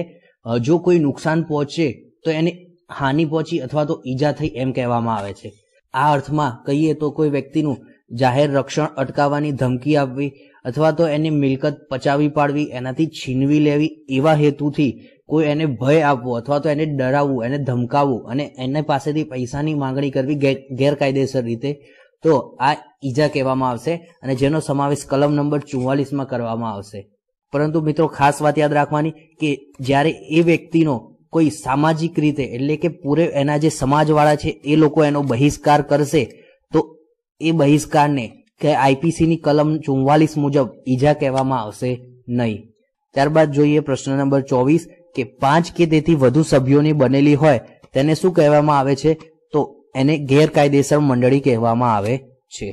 જો કોઈ નુકસાન પહોંચે તો એને હાનિ પહોંચી અથવા તો ઈજા થઈ એમ કહેવામાં આવે છે આ અર્થમાં કહીએ તો કોઈ વ્યક્તિનું જાહેર રક્ષણ અટકાવવાની ધમકી આપવી અથવા તો એની મિલકત પચાવી પાડવી એનાથી છીનવી લેવી એવા હેતુથી કોઈ એને ભય આપવો અથવા તો એને ડરાવવું એને ધમકાવવું અને એને પાસેથી પૈસાની માંગણી કરવી ગેરકાયદેસર રીતે તો આ ઈજા કહેવામાં આવશે અને જેનો સમાવેશ કલમ નંબર ચુમ્વાલીસમાં કરવામાં આવશે પરંતુ મિત્રો ખાસ વાત યાદ રાખવાની કે જ્યારે એ વ્યક્તિનો કોઈ સામાજિક રીતે એટલે કે પૂરે એના જે સમાજવાળા છે એ લોકો એનો બહિષ્કાર કરશે તો એ બહિષ્કારને કે આઈપીસીની કલમ ચુમ્વાલીસ મુજબ ઈજા કહેવામાં આવશે નહીં ત્યારબાદ જોઈએ પ્રશ્ન નંબર ચોવીસ કે પાંચ કે તેથી વધુ સભ્યોની બનેલી હોય તેને શું કહેવામાં આવે છે તો એને ગેરકાયદેસર મંડળી કહેવામાં આવે છે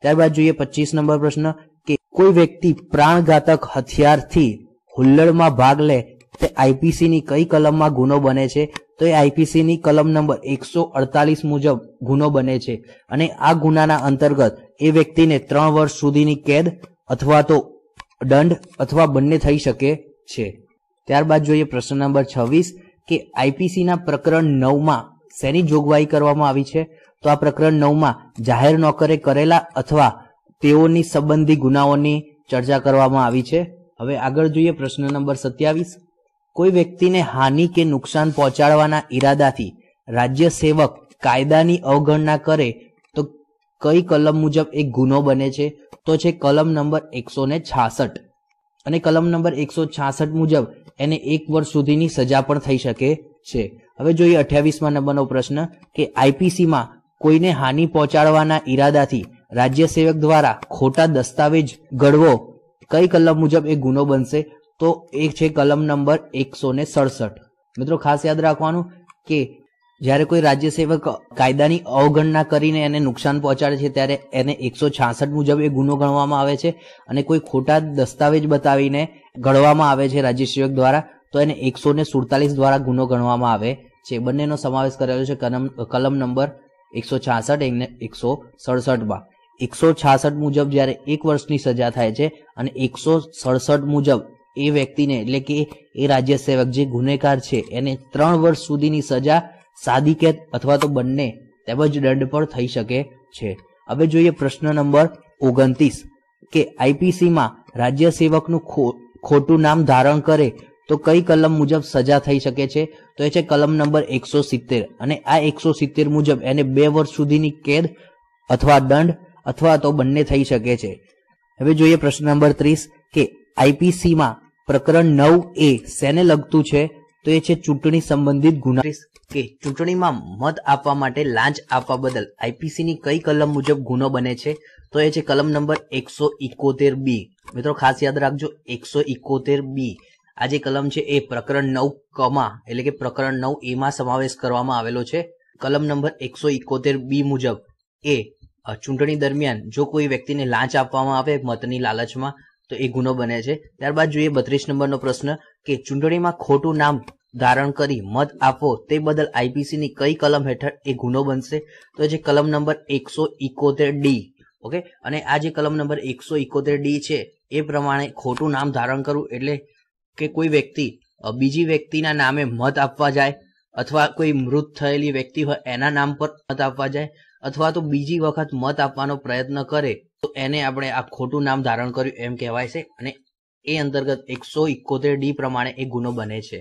ત્યારબાદ જોઈએ પચીસ નંબર પ્રશ્ન કે કોઈ વ્યક્તિ પ્રાણઘાતક હથિયારથી હુલ્લડમાં ભાગ લે તે આઈપીસીની કઈ કલમમાં ગુનો બને છે તો એ આઈપીસીની કલમ નંબર એકસો અડતાલીસ મુજબ ગુનો બને છે અને આ ગુનાના અંતર્ગત એ વ્યક્તિને ત્રણ વર્ષ સુધીની કેદ અથવા તો દંડ અથવા બંને થઈ શકે છે ત્યારબાદ જોઈએ પ્રશ્ન નંબર છવ્વીસ કે આઈપીસીના પ્રકરણ નવમાં શેની જોગવાઈ કરવામાં આવી છે તો આ પ્રકરણ નવમાં જાહેર નોકરે કરેલા અથવા તેઓની સંબંધી ગુનાઓની ચર્ચા કરવામાં આવી છે હવે આગળ જોઈએ પ્રશ્ન નંબર સત્યાવીસ કોઈ વ્યક્તિને હાનિ કે નુકસાન પહોંચાડવાના ઈરાદાથી રાજ્ય સેવક કાયદાની અવગણના કરે તો કઈ કલમ મુજબ એક ગુનો બને છે તો છે કલમ નંબર એકસો ને છાસઠ અને કલમ નંબર એકસો છાસઠ મુજબ એને એક વર્ષ સુધીની સજા પણ થઈ શકે છે હવે જોઈએ અઠ્યાવીસમાં નંબરનો પ્રશ્ન કે આઈપીસીમાં કોઈને હાનિ પહોંચાડવાના ઈરાદાથી રાજ્ય સેવક દ્વારા ખોટા દસ્તાવેજ ઘડવો કઈ કલમ મુજબ એ ગુનો બનશે તો એ છે કલમ નંબર એકસો ને સડસઠ મિત્રો ખાસ યાદ રાખવાનું કે જ્યારે કોઈ રાજ્ય સેવક કાયદાની અવગણના કરીને એને નુકસાન પહોંચાડે છે ત્યારે એને એકસો છાસઠ મુજબ એ ગુનો ગણવામાં આવે છે અને કોઈ ખોટા દસ્તાવેજ બતાવીને ઘડવામાં આવે છે રાજ્ય સેવક દ્વારા તો એને એકસો ને સુડતાલીસ દ્વારા ગુનો ગણવામાં આવે છે બંનેનો સમાવેશ કરેલો છે કલમ કલમ નંબર એકસો છાસઠ એકસો સડસઠમાં એકસો છાસઠ મુજબ જ્યારે એક વર્ષની સજા થાય છે અને એકસો સડસઠ મુજબ એ વ્યક્તિને એટલે કે એ રાજ્ય સેવક જે ગુનેગાર છે એને ત્રણ વર્ષ સુધીની સજા સાદી કેદ અથવા તો બંને તેમજ દંડ પણ થઈ શકે છે હવે જોઈએ પ્રશ્ન નંબર ઓગણત્રીસ કે આઈપીસીમાં રાજ્ય સેવકનું ખોટું નામ ધારણ કરે તો કઈ કલમ મુજબ સજા થઈ શકે છે તો એ છે કલમ નંબર એકસો સિત્તેર અને આ એકસો સિત્તેર મુજબ એને બે વર્ષ સુધીની કેદ અથવા દંડ અથવા તો બંને થઈ શકે છે હવે જોઈએ પ્રશ્ન નંબર ત્રીસ કે આઈપીસીમાં પ્રકરણ નવ એ સેને લગતું છે તો એ છે ચૂંટણી સંબંધિત ગુના કે ચૂંટણીમાં મત આપવા માટે લાંચ આપવા બદલ આઈપીસીની કઈ કલમ મુજબ ગુનો બને છે તો એ છે કલમ નંબર એકસો ઇકોતેર બી મિત્રો ખાસ યાદ રાખજો એકસો ઇકોતેર બી આ જે કલમ છે એ પ્રકરણ નવ કમા એટલે કે પ્રકરણ નવ એમાં સમાવેશ કરવામાં આવેલો છે કલમ નંબર એકસો ઇકોતેર બી મુજબ એ ચૂંટણી દરમિયાન જો કોઈ વ્યક્તિને લાંચ આપવામાં આવે મતની લાલચમાં તો એ ગુનો બને છે ત્યારબાદ જોઈએ બત્રીસ નંબરનો પ્રશ્ન કે ચૂંટણીમાં ખોટું નામ ધારણ કરી મત આપવો તે બદલ આઈપીસીની કઈ કલમ હેઠળ એ ગુનો બનશે તો જે કલમ નંબર એકસો ઇકોતેર ડી ઓકે અને આ જે કલમ નંબર એકસો ઇકોતેર ડી છે એ પ્રમાણે ખોટું નામ ધારણ કરવું એટલે કે કોઈ વ્યક્તિ બીજી વ્યક્તિના નામે મત આપવા જાય અથવા કોઈ મૃત થયેલી વ્યક્તિ હોય એના નામ પર મત આપવા જાય અથવા તો બીજી વખત મત આપવાનો પ્રયત્ન કરે તો એને આપણે આ ખોટું નામ ધારણ કર્યું એમ કહેવાય છે અને એ અંતર્ગત એકસો ઇકોતેર ડી પ્રમાણે એ ગુનો બને છે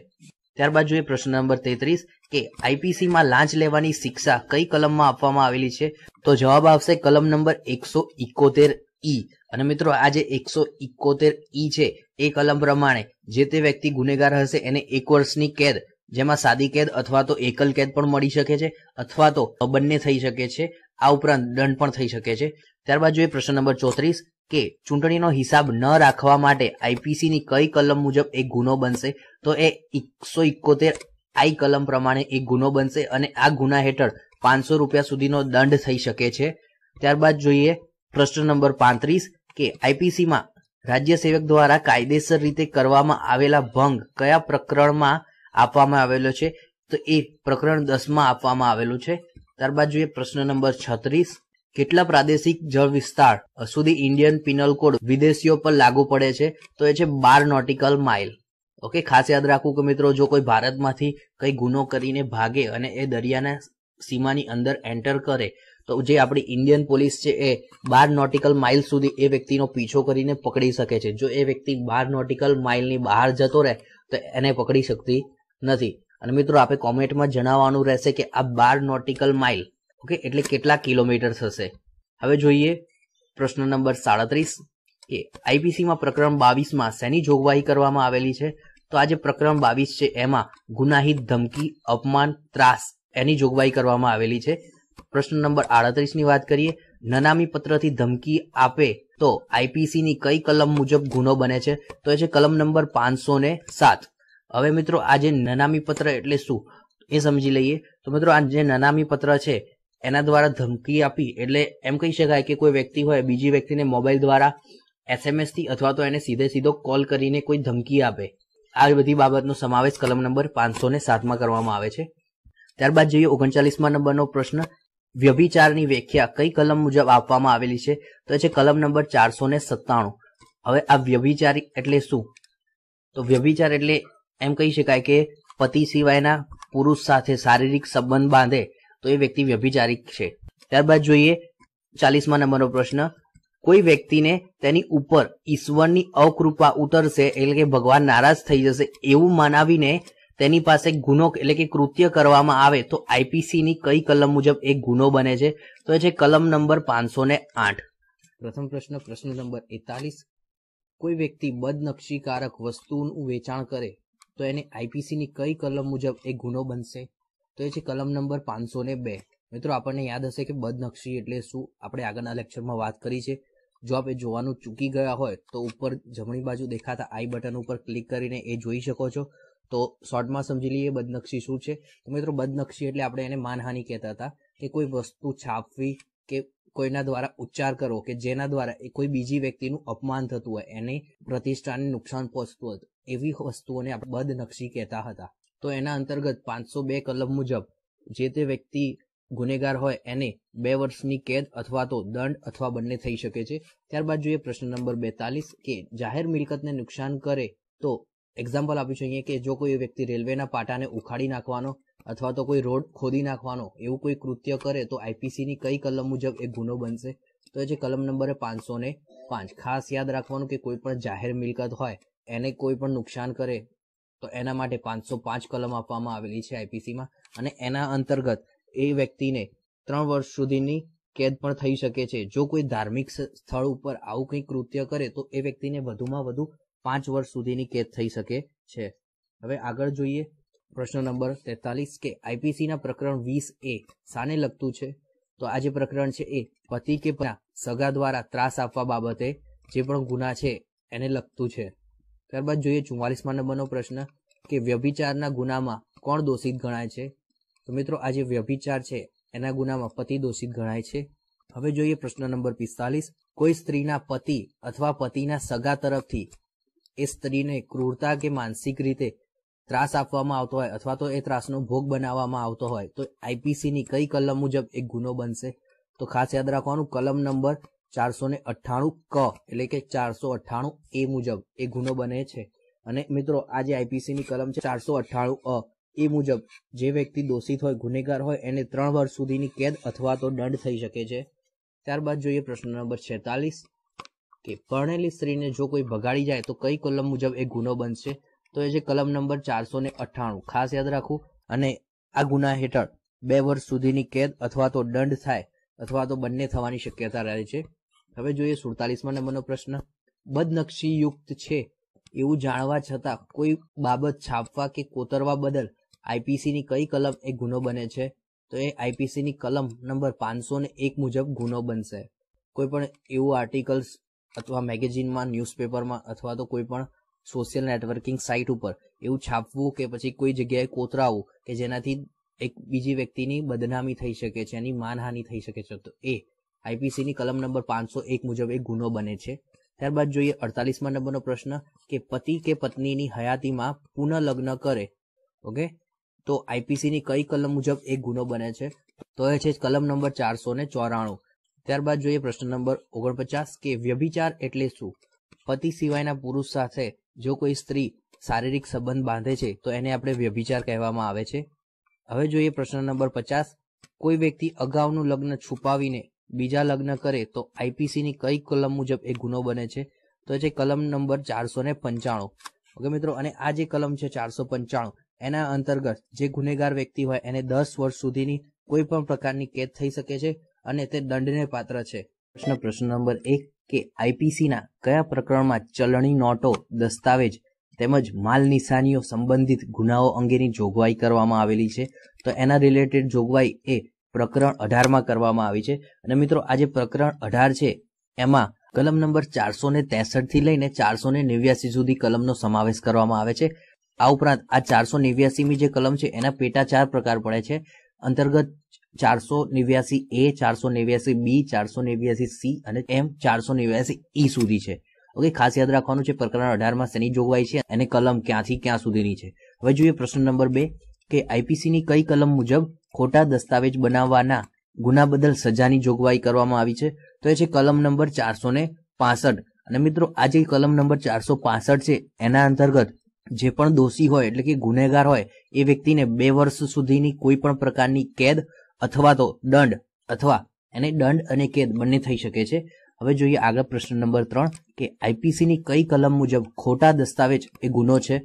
ત્યારબાદ જોઈએ પ્રશ્ન નંબર તેત્રીસ કે આઈપીસીમાં લાંચ લેવાની શિક્ષા કઈ કલમમાં આપવામાં આવેલી છે તો જવાબ આવશે કલમ નંબર એકસો ઇકોતેર ઈ e. અને મિત્રો આ જે એકસો ઇકોતેર ઈ e છે એ કલમ પ્રમાણે જે તે વ્યક્તિ ગુનેગાર હશે એને એક વર્ષની કેદ જેમાં સાદી કેદ અથવા તો એકલ કેદ પણ મળી શકે છે અથવા તો બંને થઈ શકે છે આ ઉપરાંત દંડ પણ થઈ શકે છે ત્યારબાદ જોઈએ પ્રશ્ન નંબર ચોત્રીસ કે ચૂંટણીનો હિસાબ ન રાખવા માટે આઈપીસીની કઈ કલમ મુજબ એક ગુનો બનશે તો એ એકસો ઇકોતેર આઈ કલમ પ્રમાણે એક ગુનો બનશે અને આ ગુના હેઠળ પાંચસો રૂપિયા સુધીનો દંડ થઈ શકે છે ત્યારબાદ જોઈએ પ્રશ્ન નંબર પાંત્રીસ કે આઈપીસીમાં રાજ્ય સેવક દ્વારા કાયદેસર રીતે કરવામાં આવેલા ભંગ કયા પ્રકરણમાં આપવામાં આવેલો છે તો એ પ્રકરણ દસમાં આપવામાં આવેલું છે ત્યારબાદ જોઈએ પ્રશ્ન નંબર છત્રીસ કેટલા પ્રાદેશિક જળ વિસ્તાર સુધી ઇન્ડિયન પિનલ કોડ વિદેશીઓ પર લાગુ પડે છે તો એ છે બાર નોટિકલ માઇલ ઓકે ખાસ યાદ રાખવું કે મિત્રો જો કોઈ ભારતમાંથી કંઈ ગુનો કરીને ભાગે અને એ દરિયાના સીમાની અંદર એન્ટર કરે તો જે આપણી ઇન્ડિયન પોલીસ છે એ બાર નોટિકલ માઇલ સુધી એ વ્યક્તિનો પીછો કરીને પકડી શકે છે જો એ વ્યક્તિ બાર નોટિકલ માઇલની બહાર જતો રહે તો એને પકડી શકતી નથી અને મિત્રો આપણે કોમેન્ટમાં જણાવવાનું રહેશે કે આ બાર નોટિકલ માઇલ ઓકે એટલે કેટલા કિલોમીટર્સ થશે હવે જોઈએ પ્રશ્ન નંબર સાડત્રીસ કે આઈપીસીમાં પ્રકરણ બાવીસમાં શેની જોગવાઈ કરવામાં આવેલી છે તો આ જે પ્રકરણ બાવીસ છે એમાં ગુનાહિત ધમકી અપમાન ત્રાસ એની જોગવાઈ કરવામાં આવેલી છે પ્રશ્ન નંબર આડત્રીસની વાત કરીએ નનામી પત્રથી ધમકી આપે તો આઈપીસીની કઈ કલમ મુજબ ગુનો બને છે તો એ છે કલમ નંબર પાંચસો ને સાત હવે મિત્રો આ જે નનામી પત્ર એટલે શું એ સમજી લઈએ તો મિત્રો આ જે નનામી પત્ર છે એના દ્વારા ધમકી આપી એટલે એમ કહી શકાય કે કોઈ વ્યક્તિ હોય બીજી વ્યક્તિને મોબાઈલ દ્વારા એસએમએસ થી અથવા તો એને સીધે સીધો કોલ કરીને કોઈ ધમકી આપે આ બધી બાબતનો સમાવેશ કલમ નંબર પાંચસો ને સાતમાં કરવામાં આવે છે ત્યારબાદ જોઈએ ઓગણચાલીસમાં નંબરનો પ્રશ્ન વ્યભિચારની વ્યાખ્યા કઈ કલમ મુજબ આપવામાં આવેલી છે તો છે કલમ નંબર ચારસો ને સત્તાણું હવે આ વ્યભિચારી એટલે શું તો વ્યભિચાર એટલે એમ કહી શકાય કે પતિ સિવાયના પુરુષ સાથે શારીરિક સંબંધ બાંધે તો એ વ્યક્તિ વ્યભિચારી છે ત્યારબાદ જોઈએ ચાલીસમાં નંબરનો પ્રશ્ન કોઈ વ્યક્તિને તેની ઉપર ઈશ્વરની અકૃપા ઉતરશે એટલે કે ભગવાન નારાજ થઈ જશે એવું મનાવીને તેની પાસે ગુનો એટલે કે કૃત્ય કરવામાં આવે તો આઈપીસીની કઈ કલમ મુજબ એક ગુનો બને છે તો એ છે કલમ નંબર પાંચસો ને આઠ પ્રથમ પ્રશ્ન પ્રશ્ન નંબર એકતાલીસ કોઈ વ્યક્તિ બદનક્ષીકારક વસ્તુનું વેચાણ કરે તો એને આઈપીસીની કઈ કલમ મુજબ એ ગુનો બનશે તો એ છે કલમ નંબર પાંચસો ને બે મિત્રો આપણને યાદ હશે કે બદનક્ષી એટલે શું આપણે આગળના લેક્ચરમાં વાત કરી છે જો આપ એ જોવાનું ચૂકી ગયા હોય તો ઉપર જમણી બાજુ દેખાતા આઈ બટન ઉપર ક્લિક કરીને એ જોઈ શકો છો તો શોર્ટમાં સમજી લઈએ બદનક્ષી શું છે તો મિત્રો બદનક્ષી એટલે આપણે એને માનહાનિ કહેતા હતા કે કોઈ વસ્તુ છાપવી કે કોઈના દ્વારા ઉચ્ચાર કરવો કે જેના દ્વારા એ કોઈ બીજી વ્યક્તિનું અપમાન થતું હોય એને પ્રતિષ્ઠાને નુકસાન પહોંચતું હતું એવી વસ્તુઓને આપણે બદનક્ષી કહેતા હતા તો એના અંતર્ગત પાંચસો બે કલમ મુજબ જે તે વ્યક્તિ ગુનેગાર હોય એને બે વર્ષની કેદ અથવા તો દંડ અથવા બંને થઈ શકે છે ત્યારબાદ જોઈએ પ્રશ્ન નંબર બેતાલીસ કે જાહેર મિલકતને નુકસાન કરે તો એક્ઝામ્પલ આપ્યું છે અહીંયા કે જો કોઈ વ્યક્તિ રેલવેના પાટાને ઉખાડી નાખવાનો અથવા તો કોઈ રોડ ખોદી નાખવાનો એવું કોઈ કૃત્ય કરે તો આઈપીસીની કઈ કલમ મુજબ એ ગુનો બનશે તો એ છે કલમ નંબર પાંચસો ને પાંચ ખાસ યાદ રાખવાનું કે કોઈ પણ જાહેર મિલકત હોય એને કોઈ પણ નુકસાન કરે તો એના માટે પાંચસો પાંચ કલમ આપવામાં આવેલી છે આઈપીસીમાં અને એના અંતર્ગત એ વ્યક્તિને ત્રણ વર્ષ સુધીની કેદ પણ થઈ શકે છે જો કોઈ ધાર્મિક સ્થળ ઉપર આવું કંઈ કૃત્ય કરે તો એ વ્યક્તિને વધુમાં વધુ પાંચ વર્ષ સુધીની કેદ થઈ શકે છે હવે આગળ જોઈએ પ્રશ્ન નંબર તેતાલીસ કે આઈપીસીના પ્રકરણ વીસ એ સાને લગતું છે તો આ જે પ્રકરણ છે એ પતિ કે સગા દ્વારા ત્રાસ આપવા બાબતે જે પણ ગુના છે એને લગતું છે ત્યારબાદ જોઈએ ચુમ્માલીસમાં નંબરનો પ્રશ્ન કે વ્યભિચારના ગુનામાં કોણ દોષિત ગણાય છે તો મિત્રો આજે વ્યભિચાર છે એના ગુનામાં પતિ દોષિત ગણાય છે હવે જોઈએ પ્રશ્ન નંબર પિસ્તાલીસ કોઈ સ્ત્રીના પતિ અથવા પતિના સગા તરફથી એ સ્ત્રીને ક્રૂરતા કે માનસિક રીતે ત્રાસ આપવામાં આવતો હોય અથવા તો એ ત્રાસનો ભોગ બનાવવામાં આવતો હોય તો આઈપીસીની કઈ કલમ મુજબ એ ગુનો બનશે તો ખાસ યાદ રાખવાનું કલમ નંબર ચારસો ને અઠ્ઠાણું ક એટલે કે ચારસો અઠ્ઠાણું એ મુજબ એ ગુનો બને છે અને મિત્રો આ જે આઈપીસીની કલમ છે ચારસો અઠ્ઠાણું અ એ મુજબ જે વ્યક્તિ દોષિત હોય ગુનેગાર હોય એને ત્રણ વર્ષ સુધીની કેદ અથવા તો દંડ થઈ શકે છે ત્યારબાદ જોઈએ પ્રશ્ન નંબર છેતાલીસ કે પરણેલી સ્ત્રીને જો કોઈ ભગાડી જાય તો કઈ કલમ મુજબ એ ગુનો બનશે તો એ છે કલમ નંબર ચારસો ને અઠ્ઠાણું ખાસ યાદ રાખવું અને આ ગુના હેઠળ બે વર્ષ સુધીની કેદ અથવા તો દંડ થાય અથવા તો બંને થવાની શક્યતા રહે છે હવે જોઈએ સુડતાલીસમાં નંબરનો પ્રશ્ન બદનક્ષીયુક્ત છે એવું જાણવા છતાં કોઈ બાબત છાપવા કે કોતરવા બદલ આઈપીસીની કઈ કલમ એ ગુનો બને છે તો એ આઈપીસીની કલમ નંબર પાંચસો ને એક મુજબ ગુનો બનશે કોઈ પણ એવું આર્ટિકલ્સ અથવા મેગેઝિનમાં ન્યૂઝપેપરમાં અથવા તો કોઈ પણ સોશિયલ નેટવર્કિંગ સાઇટ ઉપર એવું છાપવું કે પછી કોઈ જગ્યાએ કોતરાવું કે જેનાથી એક બીજી વ્યક્તિની બદનામી થઈ શકે છે એની માનહાનિ થઈ શકે છે તો એ આઈપીસીની કલમ નંબર પાંચસો એક મુજબ એક ગુનો બને છે ત્યારબાદ જોઈએ અડતાલીસમાં નંબરનો પ્રશ્ન કે પતિ કે પત્નીની હયાતીમાં પુનઃ લગ્ન કરે ઓકે તો આઈપીસીની કઈ કલમ મુજબ એક ગુનો બને છે તો એ છે કલમ નંબર ચારસો ને ચોરાણું ત્યારબાદ જોઈએ પ્રશ્ન નંબર ઓગણપચાસ કે વ્યભિચાર એટલે શું પતિ સિવાયના પુરુષ સાથે જો કોઈ સ્ત્રી શારીરિક સંબંધ બાંધે છે તો એને આપણે વ્યભિચાર કહેવામાં આવે છે હવે જોઈએ પ્રશ્ન નંબર પચાસ કોઈ વ્યક્તિ અગાઉનું લગ્ન છુપાવીને બીજા લગ્ન કરે તો આઈપીસીની કઈ કલમ મુજબ એ ગુનો બને છે તો છે કલમ નંબર ચારસો ને પંચાણું ઓકે મિત્રો અને આ જે કલમ છે ચારસો પંચાણું એના અંતર્ગત જે ગુનેગાર વ્યક્તિ હોય એને દસ વર્ષ સુધીની કોઈ પણ પ્રકારની કેદ થઈ શકે છે અને તે દંડને પાત્ર છે પ્રશ્ન પ્રશ્ન નંબર એક કે આઈપીસીના કયા પ્રકરણમાં ચલણી નોટો દસ્તાવેજ તેમજ માલ નિશાનીઓ સંબંધિત ગુનાઓ અંગેની જોગવાઈ કરવામાં આવેલી છે તો એના રિલેટેડ જોગવાઈ એ પ્રકરણ અઢારમાં કરવામાં આવી છે અને મિત્રો આજે પ્રકરણ અઢાર છે એમાં કલમ નંબર ચારસો ને થી લઈને ચારસો ને નેવ્યાસી સુધી કલમનો સમાવેશ કરવામાં આવે છે આ ઉપરાંત આ ચારસો નેવ્યાસીમી જે કલમ છે એના પેટા ચાર પ્રકાર પડે છે અંતર્ગત ચારસો નેવ્યાસી એ ચારસો નેવ્યાસી બી ચારસો નેવ્યાસી સી અને એમ ચારસો નેવ્યાસી ઈ સુધી છે ઓકે ખાસ યાદ રાખવાનું છે પ્રકરણ અઢારમાં શેની જોગવાઈ છે અને કલમ ક્યાંથી ક્યાં સુધીની છે હવે જોઈએ પ્રશ્ન નંબર બે કે આઈપીસીની કઈ કલમ મુજબ ખોટા દસ્તાવેજ બનાવવાના ગુના બદલ સજાની જોગવાઈ કરવામાં આવી છે તો એ છે કલમ નંબર ચારસો ને પાસઠ અને મિત્રો આ જે કલમ નંબર ચારસો પાસઠ છે એના અંતર્ગત જે પણ દોષી હોય એટલે કે ગુનેગાર હોય એ વ્યક્તિને બે વર્ષ સુધીની કોઈ પણ પ્રકારની કેદ અથવા તો દંડ અથવા એને દંડ અને કેદ બંને થઈ શકે છે હવે જોઈએ આગળ પ્રશ્ન નંબર ત્રણ કે આઈપીસીની કઈ કલમ મુજબ ખોટા દસ્તાવેજ એ ગુનો છે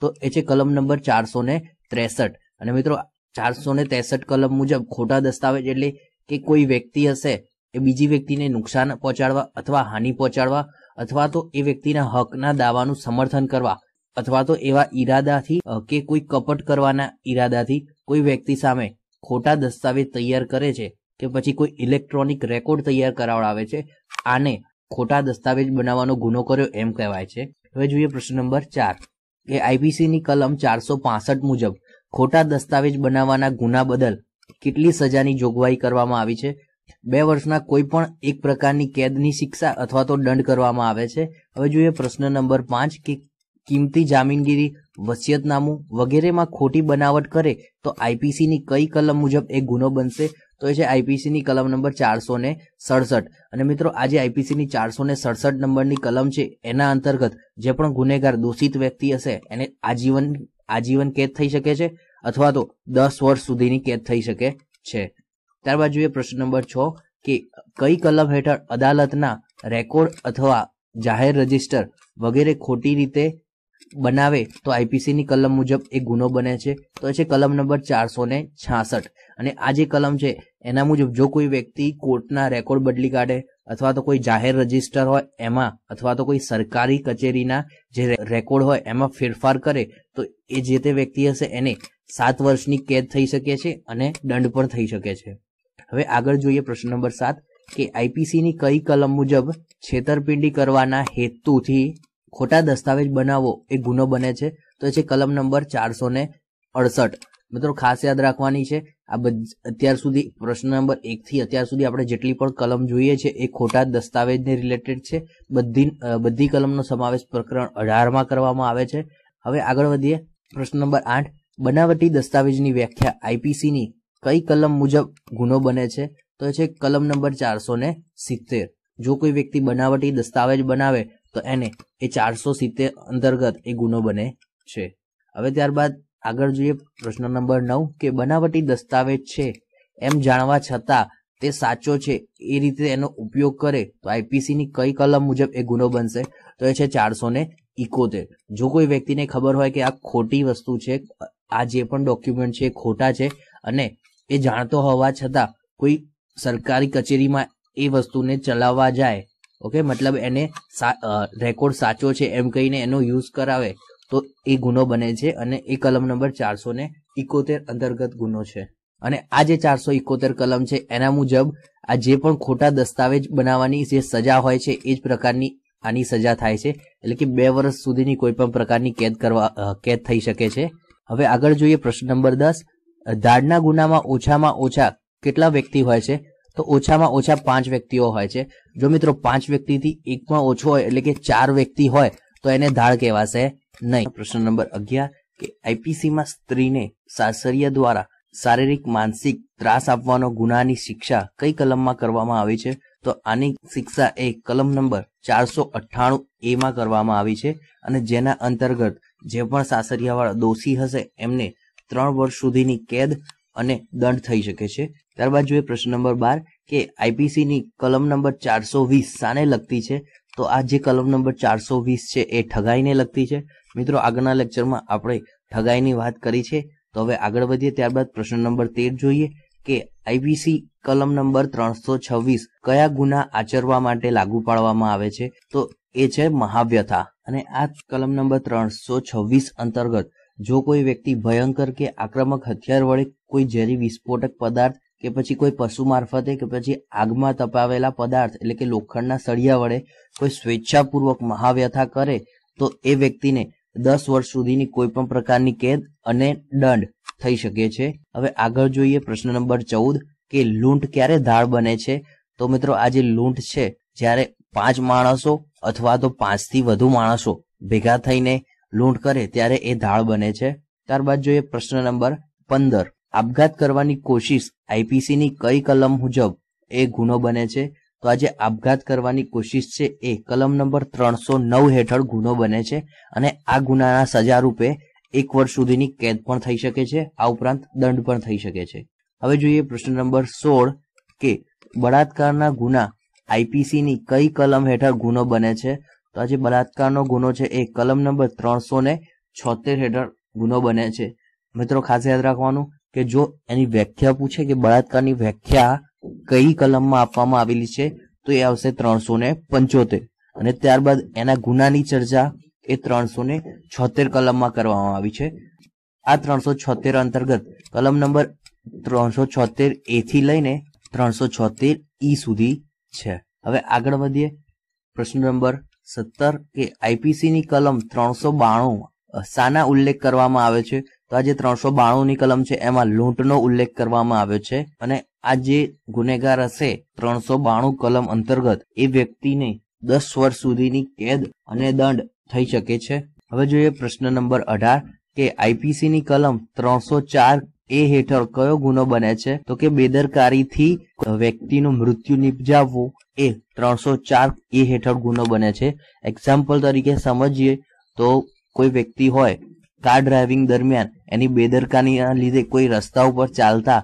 તો એ છે કલમ નંબર ચારસો ને ત્રેસઠ અને મિત્રો ચારસો ને ત્રેસઠ કલમ મુજબ ખોટા દસ્તાવેજ એટલે કે કોઈ વ્યક્તિ હશે એ બીજી વ્યક્તિને નુકસાન પહોંચાડવા અથવા હાનિ પહોંચાડવા અથવા તો એ વ્યક્તિના હકના દાવાનું સમર્થન કરવા અથવા તો એવા ઈરાદાથી કે કોઈ કપટ કરવાના ઈરાદાથી કોઈ વ્યક્તિ સામે ખોટા દસ્તાવેજ તૈયાર કરે છે કે પછી કોઈ ઇલેક્ટ્રોનિક રેકોર્ડ તૈયાર કરાવડાવે છે આને ખોટા દસ્તાવેજ બનાવવાનો ગુનો કર્યો એમ કહેવાય છે હવે જોઈએ પ્રશ્ન નંબર ચાર કે આઈપીસીની કલમ ચારસો પાસઠ મુજબ ખોટા દસ્તાવેજ બનાવવાના ગુના બદલ કેટલી સજાની જોગવાઈ કરવામાં આવી છે બે વર્ષના કોઈ પણ એક પ્રકારની કેદની શિક્ષા અથવા તો દંડ કરવામાં આવે છે હવે જોઈએ પ્રશ્ન નંબર પાંચ કે કિંમતી જામીનગીરી વસિયતનામું વગેરેમાં ખોટી બનાવટ કરે તો આઈપીસીની કઈ કલમ મુજબ એ ગુનો બનશે તો એ છે આઈપીસીની કલમ નંબર ચારસો ને સડસઠ અને મિત્રો આજે આઈપીસીની ચારસો ને સડસઠ નંબરની કલમ છે એના અંતર્ગત જે પણ ગુનેગાર દોષિત વ્યક્તિ હશે એને આજીવન આજીવન કેદ થઈ શકે છે અથવા તો દસ વર્ષ સુધીની કેદ થઈ શકે છે ત્યારબાદ જોઈએ પ્રશ્ન નંબર છ કે કઈ કલમ હેઠળ અદાલતના રેકોર્ડ અથવા જાહેર રજિસ્ટર વગેરે ખોટી રીતે બનાવે તો આઈપીસીની કલમ મુજબ એ ગુનો બને છે તો છે કલમ નંબર ચારસો ને છાસઠ અને આ જે કલમ છે એના મુજબ જો કોઈ વ્યક્તિ કોર્ટના રેકોર્ડ બદલી કાઢે અથવા તો કોઈ જાહેર રજીસ્ટર હોય એમાં અથવા તો કોઈ સરકારી કચેરીના જે રેકોર્ડ હોય એમાં ફેરફાર કરે તો એ જે તે વ્યક્તિ હશે એને સાત વર્ષની કેદ થઈ શકે છે અને દંડ પણ થઈ શકે છે હવે આગળ જોઈએ પ્રશ્ન નંબર સાત કે આઈપીસીની કઈ કલમ મુજબ છેતરપિંડી કરવાના હેતુથી ખોટા દસ્તાવેજ બનાવો એ ગુનો બને છે તો છે કલમ નંબર ચારસો ને અડસઠ મિત્રો ખાસ યાદ રાખવાની છે આ અત્યાર સુધી પ્રશ્ન નંબર એકથી અત્યાર સુધી આપણે જેટલી પણ કલમ જોઈએ છે એ ખોટા દસ્તાવેજને રિલેટેડ છે બધી બધી કલમનો સમાવેશ પ્રકરણ અઢારમાં કરવામાં આવે છે હવે આગળ વધીએ પ્રશ્ન નંબર આઠ બનાવટી દસ્તાવેજની વ્યાખ્યા આઈપીસીની કઈ કલમ મુજબ ગુનો બને છે તો છે કલમ નંબર ચારસો ને સિત્તેર જો કોઈ વ્યક્તિ બનાવટી દસ્તાવેજ બનાવે તો એને એ ચારસો સિત્તેર અંતર્ગત એ ગુનો બને છે હવે ત્યારબાદ આગળ જોઈએ પ્રશ્ન નંબર નવ કે બનાવટી દસ્તાવેજ છે એમ જાણવા છતાં તે સાચો છે એ રીતે એનો ઉપયોગ કરે તો આઈપીસીની કઈ કલમ મુજબ એ ગુનો બનશે તો એ છે ચારસો ને ઇકોતેર જો કોઈ વ્યક્તિને ખબર હોય કે આ ખોટી વસ્તુ છે આ જે પણ ડોક્યુમેન્ટ છે એ ખોટા છે અને એ જાણતો હોવા છતાં કોઈ સરકારી કચેરીમાં એ વસ્તુને ચલાવવા જાય ઓકે મતલબ એને રેકોર્ડ સાચો છે એમ કહીને એનો યુઝ કરાવે તો એ ગુનો બને છે અને એ કલમ નંબર ચારસો ને ઇકોતેર અંતર્ગત ગુનો છે અને આ જે ચારસો ઇકોતેર કલમ છે એના મુજબ આ જે પણ ખોટા દસ્તાવેજ બનાવવાની જે સજા હોય છે એ જ પ્રકારની આની સજા થાય છે એટલે કે બે વર્ષ સુધીની કોઈ પણ પ્રકારની કેદ કરવા કેદ થઈ શકે છે હવે આગળ જોઈએ પ્રશ્ન નંબર દસ ધાડના ગુનામાં ઓછામાં ઓછા કેટલા વ્યક્તિ હોય છે તો ઓછામાં ઓછા પાંચ વ્યક્તિઓ હોય છે જો મિત્રો પાંચ વ્યક્તિથી એકમાં ઓછો હોય એટલે કે ચાર વ્યક્તિ હોય તો એને ધાળ કહેવાશે નહીં પ્રશ્ન નંબર અગિયાર કે આઈપીસીમાં સ્ત્રીને સાસરિયા દ્વારા શારીરિક માનસિક ત્રાસ આપવાનો ગુનાની શિક્ષા કઈ કલમમાં કરવામાં આવી છે તો આની શિક્ષા એ કલમ નંબર ચારસો અઠ્ઠાણું એમાં કરવામાં આવી છે અને જેના અંતર્ગત જે પણ સાસરિયાવાળા દોષી હશે એમને ત્રણ વર્ષ સુધીની કેદ અને દંડ થઈ શકે છે ત્યારબાદ જોઈએ પ્રશ્ન નંબર બાર કે આઈપીસીની કલમ નંબર ચારસો વીસ સાને લગતી છે તો આ જે કલમ નંબર ચારસો વીસ છે એ ઠગાઈને લગતી છે મિત્રો આગળના લેક્ચરમાં આપણે ઠગાઈની વાત કરી છે તો હવે આગળ વધીએ ત્યારબાદ પ્રશ્ન નંબર તેર જોઈએ કે આઈપીસી કલમ નંબર ત્રણસો છવ્વીસ કયા ગુના આચરવા માટે લાગુ પાડવામાં આવે છે તો એ છે મહાવ્યથા અને આ કલમ નંબર ત્રણસો છવ્વીસ અંતર્ગત જો કોઈ વ્યક્તિ ભયંકર કે આક્રમક હથિયાર વડે કોઈ ઝેરી વિસ્ફોટક પદાર્થ કે પછી કોઈ પશુ મારફતે કે પછી આગમાં તપાવેલા પદાર્થ એટલે કે લોખંડના સળિયા વડે કોઈ સ્વેચ્છાપૂર્વક મહાવ્યથા કરે તો એ વ્યક્તિને દસ વર્ષ સુધીની કોઈ પણ પ્રકારની કેદ અને દંડ થઈ શકે છે હવે આગળ જોઈએ પ્રશ્ન નંબર ચૌદ કે લૂંટ ક્યારે ધાળ બને છે તો મિત્રો આજે લૂંટ છે જ્યારે પાંચ માણસો અથવા તો પાંચથી વધુ માણસો ભેગા થઈને લૂંટ કરે ત્યારે એ ધાળ બને છે ત્યારબાદ જોઈએ પ્રશ્ન નંબર પંદર આપઘાત કરવાની કોશિશ આઈપીસીની કઈ કલમ મુજબ એ ગુનો બને છે તો આજે આપઘાત કરવાની કોશિશ છે એ કલમ નંબર ત્રણસો નવ હેઠળ ગુનો બને છે અને આ ગુનાના સજા રૂપે એક વર્ષ સુધીની કેદ પણ થઈ શકે છે આ ઉપરાંત દંડ પણ થઈ શકે છે હવે જોઈએ પ્રશ્ન નંબર સોળ કે બળાત્કારના ગુના આઈપીસીની કઈ કલમ હેઠળ ગુનો બને છે તો આજે બળાત્કારનો ગુનો છે એ કલમ નંબર ત્રણસો ને છોતેર હેઠળ ગુનો બને છે મિત્રો ખાસ યાદ રાખવાનું કે જો એની વ્યાખ્યા પૂછે કે બળાત્કારની વ્યાખ્યા કઈ કલમમાં આપવામાં આવેલી છે તો એ આવશે ત્રણસો ને પંચોતેર અને ત્યારબાદ એના ગુનાની ચર્ચા એ ત્રણસો ને છોતેર કલમમાં કરવામાં આવી છે આ ત્રણસો છોતેર અંતર્ગત કલમ નંબર ત્રણસો છોતેર એ થી લઈને ત્રણસો છોતેર ઈ e સુધી છે હવે આગળ વધીએ પ્રશ્ન નંબર સત્તર કે આઈપીસીની કલમ ત્રણસો બાણું સાના ઉલ્લેખ કરવામાં આવે છે તો આ જે ત્રણસો બાણુંની કલમ છે એમાં લૂંટનો ઉલ્લેખ કરવામાં આવ્યો છે અને આ જે ગુનેગાર હશે ત્રણસો બાણું કલમ અંતર્ગત એ વ્યક્તિને દસ વર્ષ સુધીની કેદ અને દંડ થઈ શકે છે હવે જોઈએ પ્રશ્ન નંબર અઢાર કે આઈપીસીની કલમ ત્રણસો ચાર એ હેઠળ કયો ગુનો બને છે તો કે બેદરકારીથી વ્યક્તિનું મૃત્યુ નિપજાવવું એ ત્રણસો ચાર એ હેઠળ ગુનો બને છે એક્ઝામ્પલ તરીકે સમજીએ તો કોઈ વ્યક્તિ હોય કાર ડ્રાઇવિંગ દરમિયાન એની બેદરકારીના લીધે કોઈ રસ્તા ઉપર ચાલતા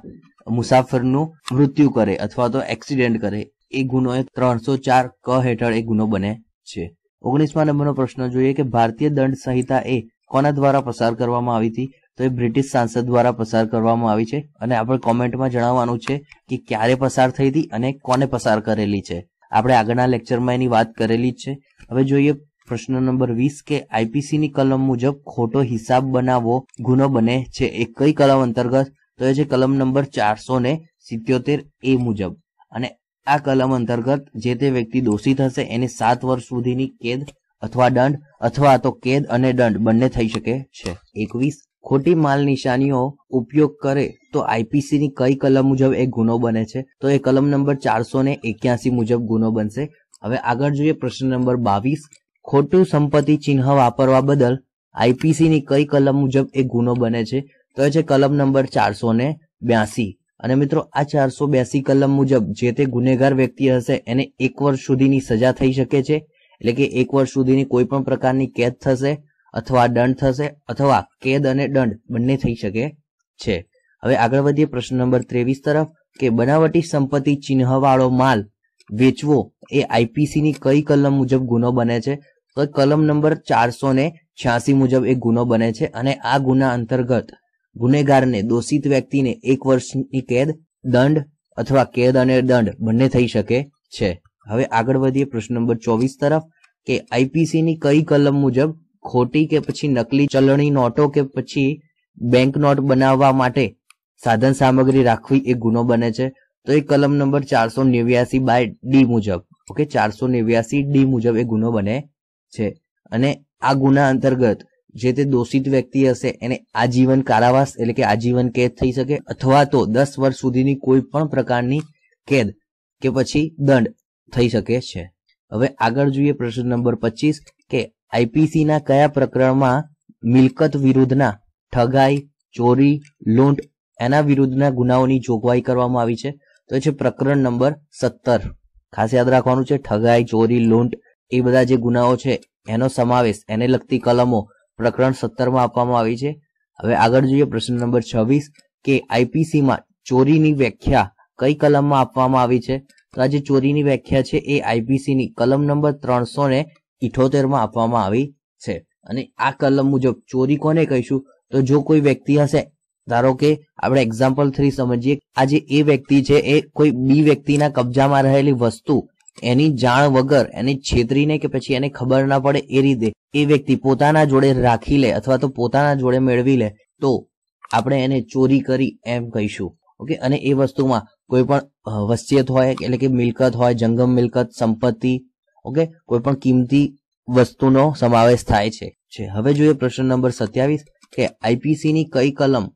મુસાફરનું મૃત્યુ કરે અથવા તો એક્સિડન્ટ કરે એ ગુનો એ ત્રણસો ચાર ક હેઠળ એ ગુનો બને છે ઓગણીસમા નંબરનો પ્રશ્ન જોઈએ કે ભારતીય દંડ સંહિતા એ કોના દ્વારા પસાર કરવામાં આવી હતી તો એ બ્રિટિશ સાંસદ દ્વારા પસાર કરવામાં આવી છે અને આપણે કોમેન્ટમાં જણાવવાનું છે કે ક્યારે પસાર થઈ હતી અને કોને પસાર કરેલી છે આપણે આગળના લેક્ચરમાં એની વાત કરેલી જ છે હવે જોઈએ પ્રશ્ન નંબર વીસ કે આઈપીસીની કલમ મુજબ ખોટો હિસાબ બનાવવો ગુનો બને છે એ કઈ કલમ અંતર્ગત તો એ છે કલમ નંબર ચારસો ને સિત્યોતેર એ મુજબ અને આ કલમ અંતર્ગત જે તે વ્યક્તિ દોષિત થશે એને સાત વર્ષ સુધીની કેદ અથવા દંડ અથવા તો કેદ અને દંડ બંને થઈ શકે છે એકવીસ ખોટી માલ નિશાનીઓ ઉપયોગ કરે તો આઈપીસીની કઈ કલમ મુજબ એ ગુનો બને છે તો એ કલમ નંબર ચારસો ને એક્યાસી મુજબ ગુનો બનશે હવે આગળ જોઈએ પ્રશ્ન નંબર બાવીસ ખોટું સંપત્તિ ચિહ્ન વાપરવા બદલ આઈપીસીની કઈ કલમ મુજબ એ ગુનો બને છે તો એ છે કલમ નંબર ચારસો ને બ્યાસી અને મિત્રો આ ચારસો બ્યાસી કલમ મુજબ જે તે ગુનેગાર વ્યક્તિ હશે એને એક વર્ષ સુધીની સજા થઈ શકે છે એટલે કે એક વર્ષ સુધીની કોઈ પણ પ્રકારની કેદ થશે અથવા દંડ થશે અથવા કેદ અને દંડ બંને થઈ શકે છે હવે આગળ વધીએ પ્રશ્ન નંબર ત્રેવીસ તરફ કે બનાવટી સંપત્તિ ચિહ્નવાળો માલ વેચવો એ આઈપીસીની કઈ કલમ મુજબ ગુનો બને છે તો કલમ નંબર ચારસો ને છ્યાસી મુજબ એક ગુનો બને છે અને આ ગુના અંતર્ગત ગુનેગારને દોષિત વ્યક્તિને એક વર્ષની કેદ દંડ અથવા કેદ અને દંડ બંને થઈ શકે છે હવે આગળ વધીએ પ્રશ્ન નંબર ચોવીસ તરફ કે આઈપીસીની કઈ કલમ મુજબ ખોટી કે પછી નકલી ચલણી નોટો કે પછી બેંક નોટ બનાવવા માટે સાધન સામગ્રી રાખવી એ ગુનો બને છે તો એ કલમ નંબર ચારસો નેવ્યાસી બાય ડી મુજબ ઓકે ચારસો નેવ્યાસી ડી મુજબ એ ગુનો બને છે અને આ ગુના અંતર્ગત જે તે દોષિત વ્યક્તિ હશે એને આજીવન કારાવાસ એટલે કે આજીવન કેદ થઈ શકે અથવા તો દસ વર્ષ સુધીની કોઈ પણ પ્રકારની કેદ કે પછી દંડ થઈ શકે છે હવે આગળ જોઈએ પ્રશ્ન નંબર પચીસ કે આઈપીસીના કયા પ્રકરણમાં મિલકત વિરુદ્ધના ઠગાઈ ચોરી લૂંટ એના વિરુદ્ધના ગુનાઓની જોગવાઈ કરવામાં આવી છે તો છે પ્રકરણ નંબર સત્તર ખાસ યાદ રાખવાનું છે ઠગાઈ ચોરી લૂંટ એ બધા જે ગુનાઓ છે એનો સમાવેશ એને લગતી કલમો પ્રકરણ સત્તરમાં આપવામાં આવી છે હવે આગળ જોઈએ પ્રશ્ન નંબર છવ્વીસ કે આઈપીસીમાં ચોરીની વ્યાખ્યા કઈ કલમમાં આપવામાં આવી છે તો આ જે ચોરીની વ્યાખ્યા છે એ આઈપીસીની કલમ નંબર ત્રણસો ને ઇઠોતેરમાં આપવામાં આવી છે અને આ કલમ મુજબ ચોરી કોને કહીશું તો જો કોઈ વ્યક્તિ હશે ધારો કે આપણે એક્ઝામ્પલ થ્રી સમજીએ આજે એ વ્યક્તિ છે એ કોઈ બી વ્યક્તિના કબજામાં રહેલી વસ્તુ એની જાણ વગર એને છેતરીને કે પછી એને ખબર ના પડે એ રીતે એ વ્યક્તિ પોતાના જોડે રાખી લે અથવા તો પોતાના જોડે મેળવી લે તો આપણે એને ચોરી કરી એમ કહીશું ઓકે અને એ વસ્તુમાં કોઈ પણ વસિયત હોય એટલે કે મિલકત હોય જંગમ મિલકત સંપત્તિ ઓકે કોઈ પણ કિંમતી વસ્તુનો સમાવેશ થાય છે હવે જોઈએ પ્રશ્ન નંબર સત્યાવીસ કે આઈપીસીની કઈ કલમ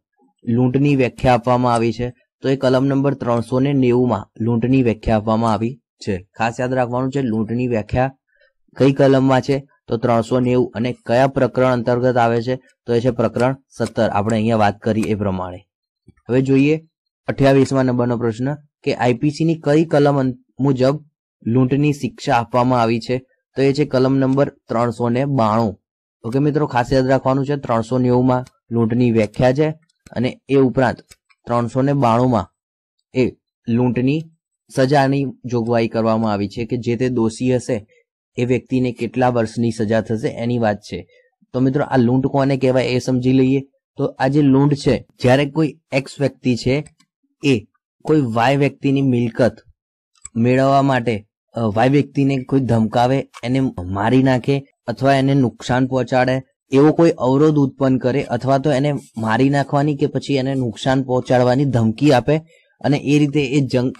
લૂંટની વ્યાખ્યા આપવામાં આવી છે તો એ કલમ નંબર ત્રણસો ને નેવુંમાં લૂંટની વ્યાખ્યા આપવામાં આવી છે ખાસ યાદ રાખવાનું છે લૂંટની વ્યાખ્યા કઈ કલમમાં છે તો ત્રણસો નેવું અને કયા પ્રકરણ અંતર્ગત આવે છે તો એ છે પ્રકરણ સત્તર આપણે અહીંયા વાત કરી એ પ્રમાણે હવે જોઈએ અઠ્યાવીસમાં નંબરનો પ્રશ્ન કે આઈપીસીની કઈ કલમ મુજબ લૂંટની શિક્ષા આપવામાં આવી છે તો એ છે કલમ નંબર ત્રણસો ને બાણું ઓકે મિત્રો ખાસ યાદ રાખવાનું છે ત્રણસો નેવુંમાં લૂંટની વ્યાખ્યા છે અને એ ઉપરાંત ત્રણસો ને બાણુંમાં એ લૂંટની સજાની જોગવાઈ કરવામાં આવી છે કે જે તે દોષી હશે એ વ્યક્તિને કેટલા વર્ષની સજા થશે એની વાત છે તો મિત્રો આ લૂંટ કોને કહેવાય એ સમજી લઈએ તો આ જે લૂંટ છે જ્યારે કોઈ એક્સ વ્યક્તિ છે એ કોઈ વાય વ્યક્તિની મિલકત મેળવવા માટે વાય વ્યક્તિને કોઈ ધમકાવે એને મારી નાખે અથવા એને નુકસાન પહોંચાડે એવો કોઈ અવરોધ ઉત્પન્ન કરે અથવા તો એને મારી નાખવાની કે પછી એને નુકસાન પહોંચાડવાની ધમકી આપે અને એ રીતે એ જંગ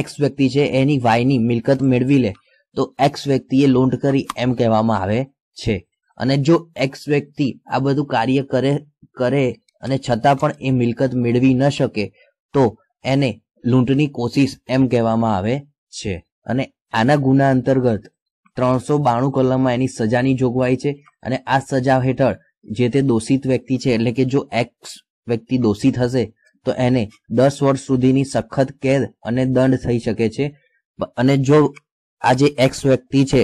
એક્સ વ્યક્તિ છે એની વાયની મિલકત મેળવી લે તો એક્સ વ્યક્તિએ લોન્ડ કરી એમ કહેવામાં આવે છે અને જો એક્સ વ્યક્તિ આ બધું કાર્ય કરે કરે અને છતાં પણ એ મિલકત મેળવી ન શકે તો એને લૂંટની કોશિશ એમ કહેવામાં આવે છે અને આના ગુના અંતર્ગત ત્રણસો બાણું કલમમાં એની સજાની જોગવાઈ છે અને આ સજા હેઠળ જે તે દોષિત વ્યક્તિ છે એટલે કે જો એક્સ વ્યક્તિ દોષિત હશે તો એને દસ વર્ષ સુધીની સખત કેદ અને દંડ થઈ શકે છે અને જો આ જે એક્સ વ્યક્તિ છે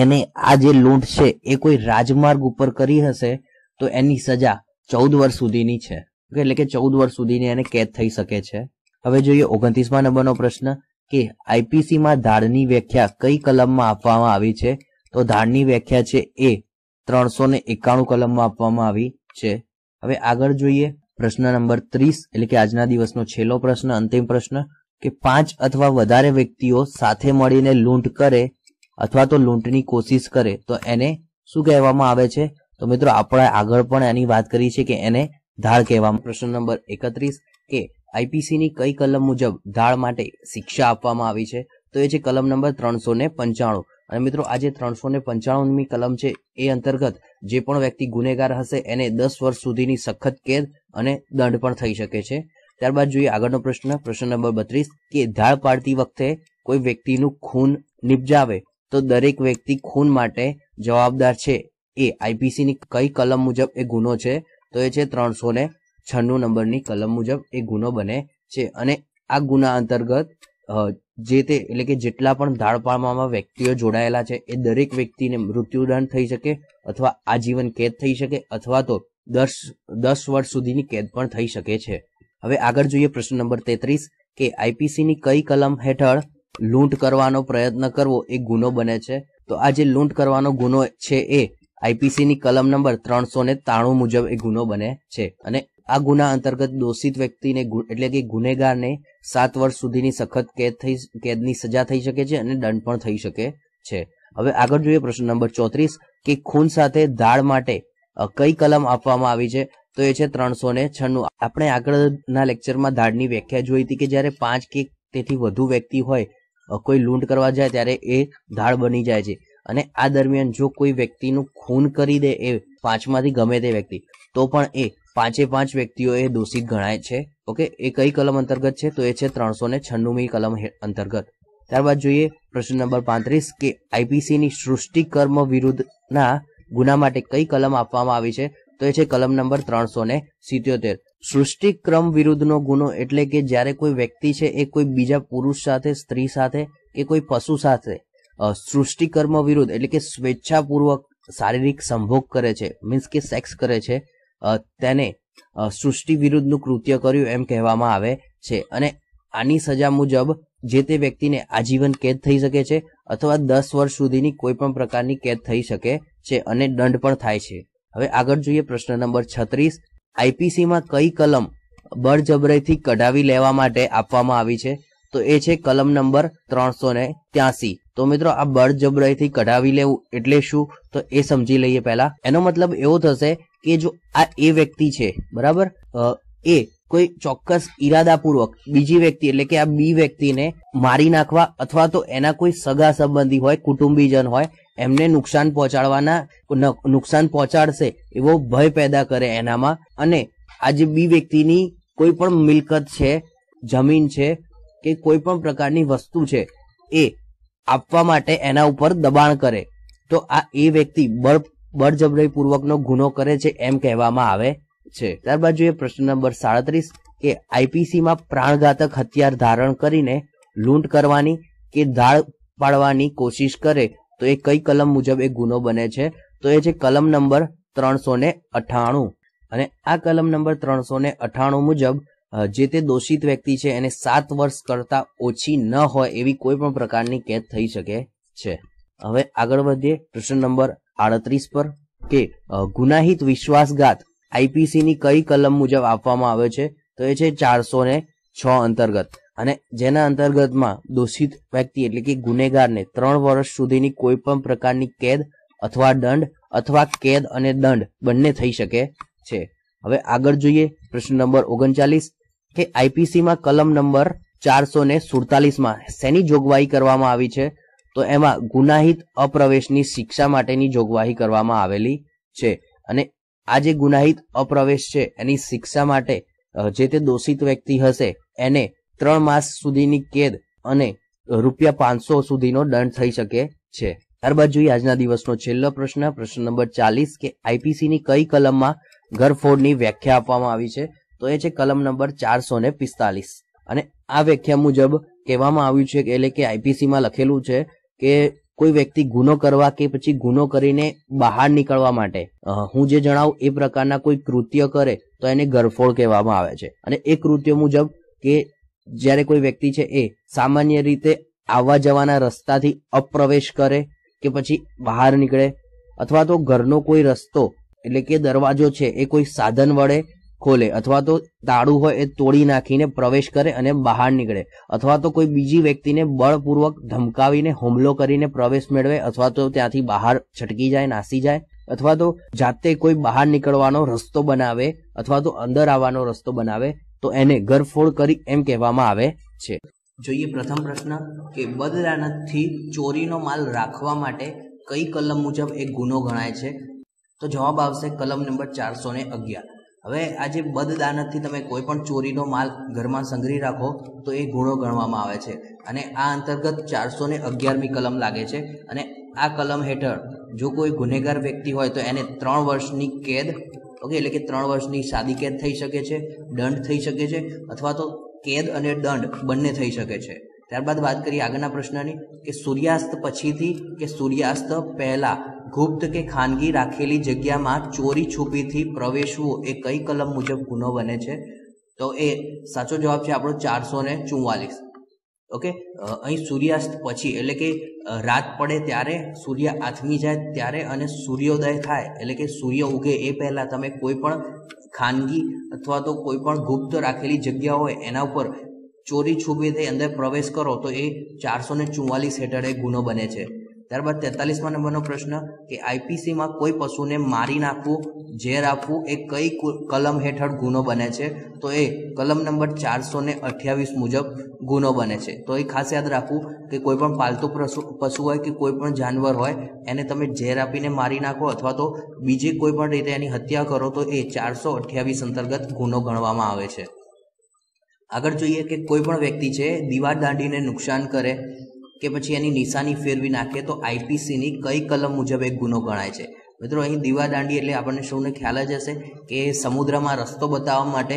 એને આ જે લૂંટ છે એ કોઈ રાજમાર્ગ ઉપર કરી હશે તો એની સજા ચૌદ વર્ષ સુધીની છે એટલે કે ચૌદ વર્ષ સુધીની એને કેદ થઈ શકે છે હવે જોઈએ ઓગણત્રીસમા નંબરનો પ્રશ્ન કે આઈપીસીમાં ધાડની વ્યાખ્યા કઈ કલમમાં આપવામાં આવી છે તો ધાડની વ્યાખ્યા છે એ ત્રણસો ને એકાણું કલમમાં આપવામાં આવી છે હવે આગળ જોઈએ પ્રશ્ન નંબર ત્રીસ એટલે કે આજના દિવસનો છેલ્લો પ્રશ્ન અંતિમ પ્રશ્ન કે પાંચ અથવા વધારે વ્યક્તિઓ સાથે મળીને લૂંટ કરે અથવા તો લૂંટની કોશિશ કરે તો એને શું કહેવામાં આવે છે તો મિત્રો આપણે આગળ પણ એની વાત કરી છે કે એને ધાળ કહેવામાં પ્રશ્ન નંબર એકત્રીસ કે આઈપીસીની કઈ કલમ મુજબ ધાળ માટે શિક્ષા આપવામાં આવી છે તો એ છે કલમ નંબર ત્રણસો ને પંચાણું અને મિત્રો આજે ત્રણસો ને પંચાણુંમી કલમ છે એ અંતર્ગત જે પણ વ્યક્તિ ગુનેગાર હશે એને દસ વર્ષ સુધીની સખત કેદ અને દંડ પણ થઈ શકે છે ત્યારબાદ જોઈએ આગળનો પ્રશ્ન પ્રશ્ન નંબર બત્રીસ કે ધાળ પાડતી વખતે કોઈ વ્યક્તિનું ખૂન નિપજાવે તો દરેક વ્યક્તિ ખૂન માટે જવાબદાર છે એ આઈપીસીની કઈ કલમ મુજબ એ ગુનો છે તો એ છે ત્રણસો ને છન્નું નંબરની કલમ મુજબ એ ગુનો બને છે અને આ ગુના અંતર્ગત જે તે એટલે કે જેટલા પણ ધાડપાડમાં વ્યક્તિઓ જોડાયેલા છે એ દરેક વ્યક્તિને મૃત્યુદંડ થઈ શકે અથવા આજીવન કેદ થઈ શકે અથવા તો દસ દસ વર્ષ સુધીની કેદ પણ થઈ શકે છે હવે આગળ જોઈએ પ્રશ્ન નંબર તેત્રીસ કે આઈપીસીની કઈ કલમ હેઠળ લૂંટ કરવાનો પ્રયત્ન કરવો એ ગુનો બને છે તો આ જે લૂંટ કરવાનો ગુનો છે એ આઈપીસીની કલમ નંબર ત્રણસો ને ત્રાણું મુજબ એ ગુનો બને છે અને આ ગુના અંતર્ગત દોષિત વ્યક્તિને એટલે કે ગુનેગારને સાત વર્ષ સુધીની સખત કેદ થઈ કેદની સજા થઈ શકે છે અને દંડ પણ થઈ શકે છે હવે આગળ જોઈએ પ્રશ્ન નંબર ચોત્રીસ કે ખૂન સાથે ધાડ માટે કઈ કલમ આપવામાં આવી છે તો એ છે ત્રણસો ને છન્નું આપણે આગળના લેક્ચરમાં ધાડની વ્યાખ્યા જોઈ હતી કે જ્યારે પાંચ કે તેથી વધુ વ્યક્તિ હોય કોઈ લૂંટ કરવા જાય ત્યારે એ ધાડ બની જાય છે અને આ દરમિયાન જો કોઈ વ્યક્તિનું ખૂન કરી દે એ પાંચમાંથી ગમે તે વ્યક્તિ તો પણ એ પાંચે પાંચ વ્યક્તિઓ એ દોષિત ગણાય છે ઓકે એ કઈ કલમ અંતર્ગત છે તો એ છે ત્રણસો ને છન્નુમી કલમ અંતર્ગત ત્યારબાદ જોઈએ પ્રશ્ન નંબર પાંત્રીસ કે આઈપીસીની સૃષ્ટિ કર્મ વિરુદ્ધના ગુના માટે કઈ કલમ આપવામાં આવી છે તો એ છે કલમ નંબર ત્રણસો ને સિત્યોતેર સૃષ્ટિક્રમ વિરુદ્ધનો ગુનો એટલે કે જ્યારે કોઈ વ્યક્તિ છે એ કોઈ બીજા પુરુષ સાથે સ્ત્રી સાથે કે કોઈ પશુ સાથે સૃષ્ટિકર્મ વિરુદ્ધ એટલે કે સ્વેચ્છાપૂર્વક શારીરિક સંભોગ કરે છે મીન્સ કે સેક્સ કરે છે તેને સૃષ્ટિ વિરુદ્ધનું કૃત્ય કર્યું એમ કહેવામાં આવે છે અને આની સજા મુજબ જે તે વ્યક્તિને આજીવન કેદ થઈ શકે છે અથવા દસ વર્ષ સુધીની કોઈપણ પ્રકારની કેદ થઈ શકે છે અને દંડ પણ થાય છે હવે આગળ જોઈએ પ્રશ્ન નંબર છત્રીસ આઈપીસીમાં કઈ કલમ બળજબરીથી કઢાવી લેવા માટે આપવામાં આવી છે તો એ છે કલમ નંબર ત્રણસો ને ત્યાસી તો મિત્રો આ બળજબરાઈથી કઢાવી લેવું એટલે શું તો એ સમજી લઈએ પહેલા એનો મતલબ એવો થશે કે જો આ એ વ્યક્તિ છે બરાબર એ કોઈ ચોક્કસ ઈરાદાપૂર્વક બીજી વ્યક્તિ એટલે કે આ બી વ્યક્તિને મારી નાખવા અથવા તો એના કોઈ સગા સંબંધી હોય કુટુંબીજન હોય એમને નુકસાન પહોંચાડવાના નુકસાન પહોંચાડશે એવો ભય પેદા કરે એનામાં અને આજે બી વ્યક્તિની કોઈ પણ મિલકત છે જમીન છે કે કોઈ પણ પ્રકારની વસ્તુ છે એ આપવા માટે એના ઉપર દબાણ કરે તો આ એ વ્યક્તિ બળ બળજબરીપૂર્વકનો ગુનો કરે છે એમ કહેવામાં આવે છે ત્યારબાદ જોઈએ પ્રશ્ન નંબર સાડત્રીસ કે આઈપીસીમાં પ્રાણઘાતક હથિયાર ધારણ કરીને લૂંટ કરવાની કે ધાળ પાડવાની કોશિશ કરે તો એ કઈ કલમ મુજબ એ ગુનો બને છે તો એ છે કલમ નંબર ત્રણસો ને અઠાણું અને આ કલમ નંબર ત્રણસો ને અઠાણું મુજબ જે તે દોષિત વ્યક્તિ છે એને સાત વર્ષ કરતા ઓછી ન હોય એવી કોઈ પણ પ્રકારની કેદ થઈ શકે છે હવે આગળ વધીએ પ્રશ્ન નંબર આડત્રીસ પર કે ગુનાહિત વિશ્વાસઘાત આઈપીસીની કઈ કલમ મુજબ આપવામાં આવે છે તો એ છે ચારસો ને છ અંતર્ગત અને જેના અંતર્ગતમાં દોષિત વ્યક્તિ એટલે કે ગુનેગારને ત્રણ વર્ષ સુધીની કોઈ પણ પ્રકારની કેદ અથવા દંડ અથવા કેદ અને દંડ બંને થઈ શકે છે હવે આગળ જોઈએ પ્રશ્ન નંબર ઓગણચાલીસ કે આઈપીસીમાં કલમ નંબર ચારસો ને સુડતાલીસમાં શેની જોગવાઈ કરવામાં આવી છે તો એમાં ગુનાહિત અપ્રવેશની શિક્ષા માટેની જોગવાઈ કરવામાં આવેલી છે અને આ જે ગુનાહિત અપ્રવેશ છે એની શિક્ષા માટે જે તે દોષિત વ્યક્તિ હશે એને ત્રણ માસ સુધીની કેદ અને રૂપિયા પાંચસો સુધીનો દંડ થઈ શકે છે ત્યારબાદ જોઈએ આજના દિવસનો છેલ્લો પ્રશ્ન પ્રશ્ન નંબર ચાલીસ કે આઈપીસીની કઈ કલમમાં ઘરફોડની વ્યાખ્યા આપવામાં આવી છે તો એ છે કલમ નંબર ચારસો ને પિસ્તાલીસ અને આ વ્યાખ્યા મુજબ કહેવામાં આવ્યું છે એટલે કે આઈપીસીમાં લખેલું છે કે કોઈ વ્યક્તિ ગુનો કરવા કે પછી ગુનો કરીને બહાર નીકળવા માટે હું જે જણાવું એ પ્રકારના કોઈ કૃત્ય કરે તો એને ગરફોડ કહેવામાં આવે છે અને એ કૃત્ય મુજબ કે જ્યારે કોઈ વ્યક્તિ છે એ સામાન્ય રીતે આવવા જવાના રસ્તાથી અપ્રવેશ કરે કે પછી બહાર નીકળે અથવા તો ઘરનો કોઈ રસ્તો એટલે કે દરવાજો છે એ કોઈ સાધન વડે ખોલે અથવા તો તાળું હોય એ તોડી નાખીને પ્રવેશ કરે અને બહાર નીકળે અથવા તો કોઈ બીજી વ્યક્તિને બળપૂર્વક ધમકાવીને હુમલો કરીને પ્રવેશ મેળવે અથવા તો ત્યાંથી બહાર છટકી જાય નાસી જાય અથવા તો જાતે કોઈ બહાર નીકળવાનો રસ્તો બનાવે અથવા તો અંદર આવવાનો રસ્તો બનાવે તો એને ગરફોડ કરી એમ કહેવામાં આવે છે જોઈએ પ્રથમ પ્રશ્ન કે બદલાનતથી ચોરીનો માલ રાખવા માટે કઈ કલમ મુજબ એક ગુનો ગણાય છે તો જવાબ આવશે કલમ નંબર ચારસો ને અગિયાર હવે આજે બદદાનતથી તમે કોઈ પણ ચોરીનો માલ ઘરમાં સંગ્રહી રાખો તો એ ગુનો ગણવામાં આવે છે અને આ અંતર્ગત ચારસો ને અગિયારમી કલમ લાગે છે અને આ કલમ હેઠળ જો કોઈ ગુનેગાર વ્યક્તિ હોય તો એને ત્રણ વર્ષની કેદ ઓકે એટલે કે ત્રણ વર્ષની સાદી કેદ થઈ શકે છે દંડ થઈ શકે છે અથવા તો કેદ અને દંડ બંને થઈ શકે છે ત્યારબાદ વાત કરીએ આગળના પ્રશ્નની કે સૂર્યાસ્ત પછીથી કે સૂર્યાસ્ત પહેલાં ગુપ્ત કે ખાનગી રાખેલી જગ્યામાં ચોરી છુપીથી પ્રવેશવું એ કઈ કલમ મુજબ ગુનો બને છે તો એ સાચો જવાબ છે આપણો ચારસો ને ચુમ્વાલીસ ઓકે અહીં સૂર્યાસ્ત પછી એટલે કે રાત પડે ત્યારે સૂર્ય આથમી જાય ત્યારે અને સૂર્યોદય થાય એટલે કે સૂર્ય ઉગે એ પહેલાં તમે કોઈ પણ ખાનગી અથવા તો કોઈ પણ ગુપ્ત રાખેલી જગ્યા હોય એના ઉપર ચોરી છુપી અંદર પ્રવેશ કરો તો એ ચારસો ને ચુમ્માલીસ હેઠળ એ ગુનો બને છે ત્યારબાદ તેતાલીસમાં નંબરનો પ્રશ્ન કે આઈપીસીમાં કોઈ પશુને મારી નાખવું ઝેર આપવું એ કઈ કલમ હેઠળ ગુનો બને છે તો એ કલમ નંબર ચારસો ને અઠ્યાવીસ મુજબ ગુનો બને છે તો એ ખાસ યાદ રાખવું કે કોઈ પણ પાલતુ પશુ હોય કે કોઈ પણ જાનવર હોય એને તમે ઝેર આપીને મારી નાખો અથવા તો બીજી કોઈ પણ રીતે એની હત્યા કરો તો એ ચારસો અઠ્યાવીસ અંતર્ગત ગુનો ગણવામાં આવે છે આગળ જોઈએ કે કોઈ પણ વ્યક્તિ છે દીવાલ દાંડીને નુકસાન કરે કે પછી એની નિશાની ફેરવી નાખે તો આઈપીસીની કઈ કલમ મુજબ એક ગુનો ગણાય છે મિત્રો અહીં દીવા દાંડી એટલે આપણને સૌને ખ્યાલ જ હશે કે સમુદ્રમાં રસ્તો બતાવવા માટે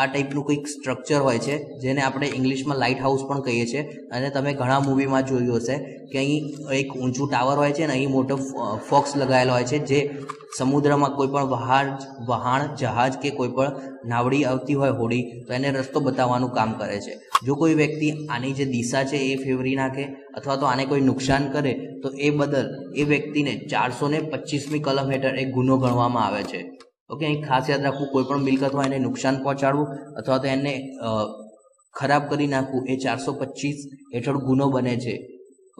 આ ટાઈપનું કંઈક સ્ટ્રક્ચર હોય છે જેને આપણે ઇંગ્લિશમાં લાઇટ હાઉસ પણ કહીએ છીએ અને તમે ઘણા મૂવીમાં જોયું હશે કે અહીં એક ઊંચું ટાવર હોય છે અને અહીં મોટો ફોક્સ લગાવેલો હોય છે જે સમુદ્રમાં કોઈ પણ વહાણ વહાણ જહાજ કે કોઈ પણ નાવડી આવતી હોય હોડી તો એને રસ્તો બતાવવાનું કામ કરે છે જો કોઈ વ્યક્તિ આની જે દિશા છે એ ફેવરી નાખે અથવા તો આને કોઈ નુકસાન કરે તો એ બદલ એ વ્યક્તિને ચારસો ને પચીસમી કલમ હેઠળ એક ગુનો ગણવામાં આવે છે ઓકે અહીં ખાસ યાદ રાખવું કોઈ પણ મિલકત હોય એને નુકસાન પહોંચાડવું અથવા તો એને ખરાબ કરી નાખવું એ ચારસો પચીસ હેઠળ ગુનો બને છે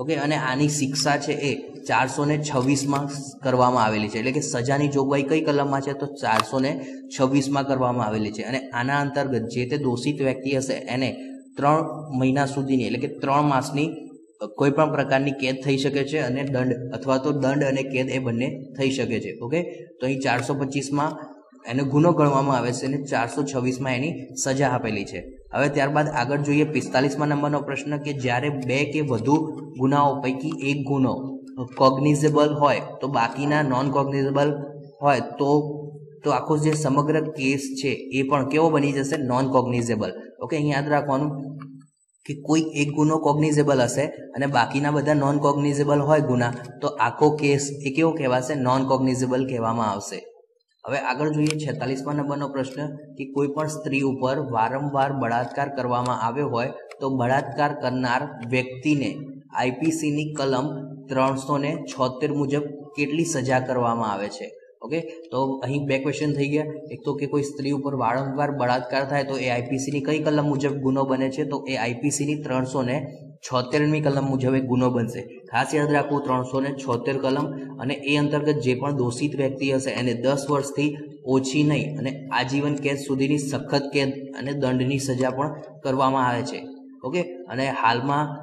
ઓકે અને આની શિક્ષા છે એ ચારસો ને છવ્વીસમાં કરવામાં આવેલી છે એટલે કે સજાની જોગવાઈ કઈ કલમમાં છે તો ચારસો ને છવ્વીસમાં કરવામાં આવેલી છે અને આના અંતર્ગત જે તે દોષિત વ્યક્તિ હશે એને ત્રણ મહિના સુધીની એટલે કે ત્રણ માસની કોઈ પણ પ્રકારની કેદ થઈ શકે છે અને દંડ અથવા તો દંડ અને કેદ એ બંને થઈ શકે છે ઓકે તો અહીં ચારસો પચીસમાં એને ગુનો ગણવામાં આવે છે અને ચારસો છવ્વીસમાં એની સજા આપેલી છે હવે ત્યારબાદ આગળ જોઈએ પિસ્તાલીસમાં નંબરનો પ્રશ્ન કે જ્યારે બે કે વધુ ગુનાઓ પૈકી એક ગુનો કોગ્નિઝેબલ હોય તો બાકીના નોન કોગ્નિઝેબલ હોય તો તો આખો જે સમગ્ર કેસ છે એ પણ કેવો બની જશે નોન કોગ્નિઝેબલ ઓકે અહીં યાદ રાખવાનું કે કોઈ એક ગુનો કોગ્નિઝેબલ હશે અને બાકીના બધા નોન કોગ્નિઝેબલ હોય ગુના તો આખો કેસ એ કેવો કહેવાશે નોન કોગ્નિઝેબલ કહેવામાં આવશે હવે આગળ જોઈએ છેતાલીસમાં નંબરનો પ્રશ્ન કે કોઈ પણ સ્ત્રી ઉપર વારંવાર બળાત્કાર કરવામાં આવ્યો હોય તો બળાત્કાર કરનાર વ્યક્તિને આઈપીસીની કલમ ત્રણસો ને છોતેર મુજબ કેટલી સજા કરવામાં આવે છે ઓકે તો અહીં બે ક્વેશ્ચન થઈ ગયા એક તો કે કોઈ સ્ત્રી ઉપર વારંવાર બળાત્કાર થાય તો એ આઈપીસીની કઈ કલમ મુજબ ગુનો બને છે તો એ આઈપીસીની ત્રણસો ને છોતેરમી કલમ મુજબ એક ગુનો બનશે ખાસ યાદ રાખવું ત્રણસો ને છોતેર કલમ અને એ અંતર્ગત જે પણ દોષિત વ્યક્તિ હશે એને દસ વર્ષથી ઓછી નહીં અને આજીવન કેદ સુધીની સખત કેદ અને દંડની સજા પણ કરવામાં આવે છે ઓકે અને હાલમાં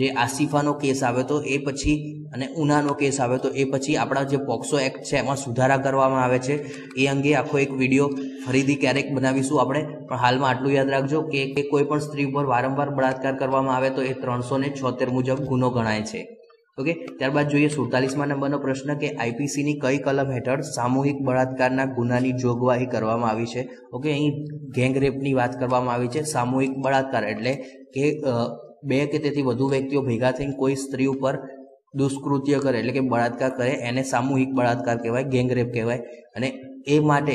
જે આસિફાનો કેસ આવ્યો હતો એ પછી અને ઉનાનો કેસ આવ્યો હતો એ પછી આપણા જે પોક્સો એક્ટ છે એમાં સુધારા કરવામાં આવે છે એ અંગે આખો એક વિડીયો ફરીથી ક્યારેક બનાવીશું આપણે પણ હાલમાં આટલું યાદ રાખજો કે કોઈ પણ સ્ત્રી ઉપર વારંવાર બળાત્કાર કરવામાં આવે તો એ ત્રણસો ને છોતેર મુજબ ગુનો ગણાય છે ઓકે ત્યારબાદ જોઈએ સુડતાલીસમાં નંબરનો પ્રશ્ન કે આઈપીસીની કઈ કલમ હેઠળ સામૂહિક બળાત્કારના ગુનાની જોગવાહી કરવામાં આવી છે ઓકે અહીં ગેંગ રેપની વાત કરવામાં આવી છે સામૂહિક બળાત્કાર એટલે કે બે કે તેથી વધુ વ્યક્તિઓ ભેગા થઈને કોઈ સ્ત્રી ઉપર દુષ્કૃત્ય કરે એટલે કે બળાત્કાર કરે એને સામૂહિક બળાત્કાર કહેવાય ગેંગરેપ કહેવાય અને એ માટે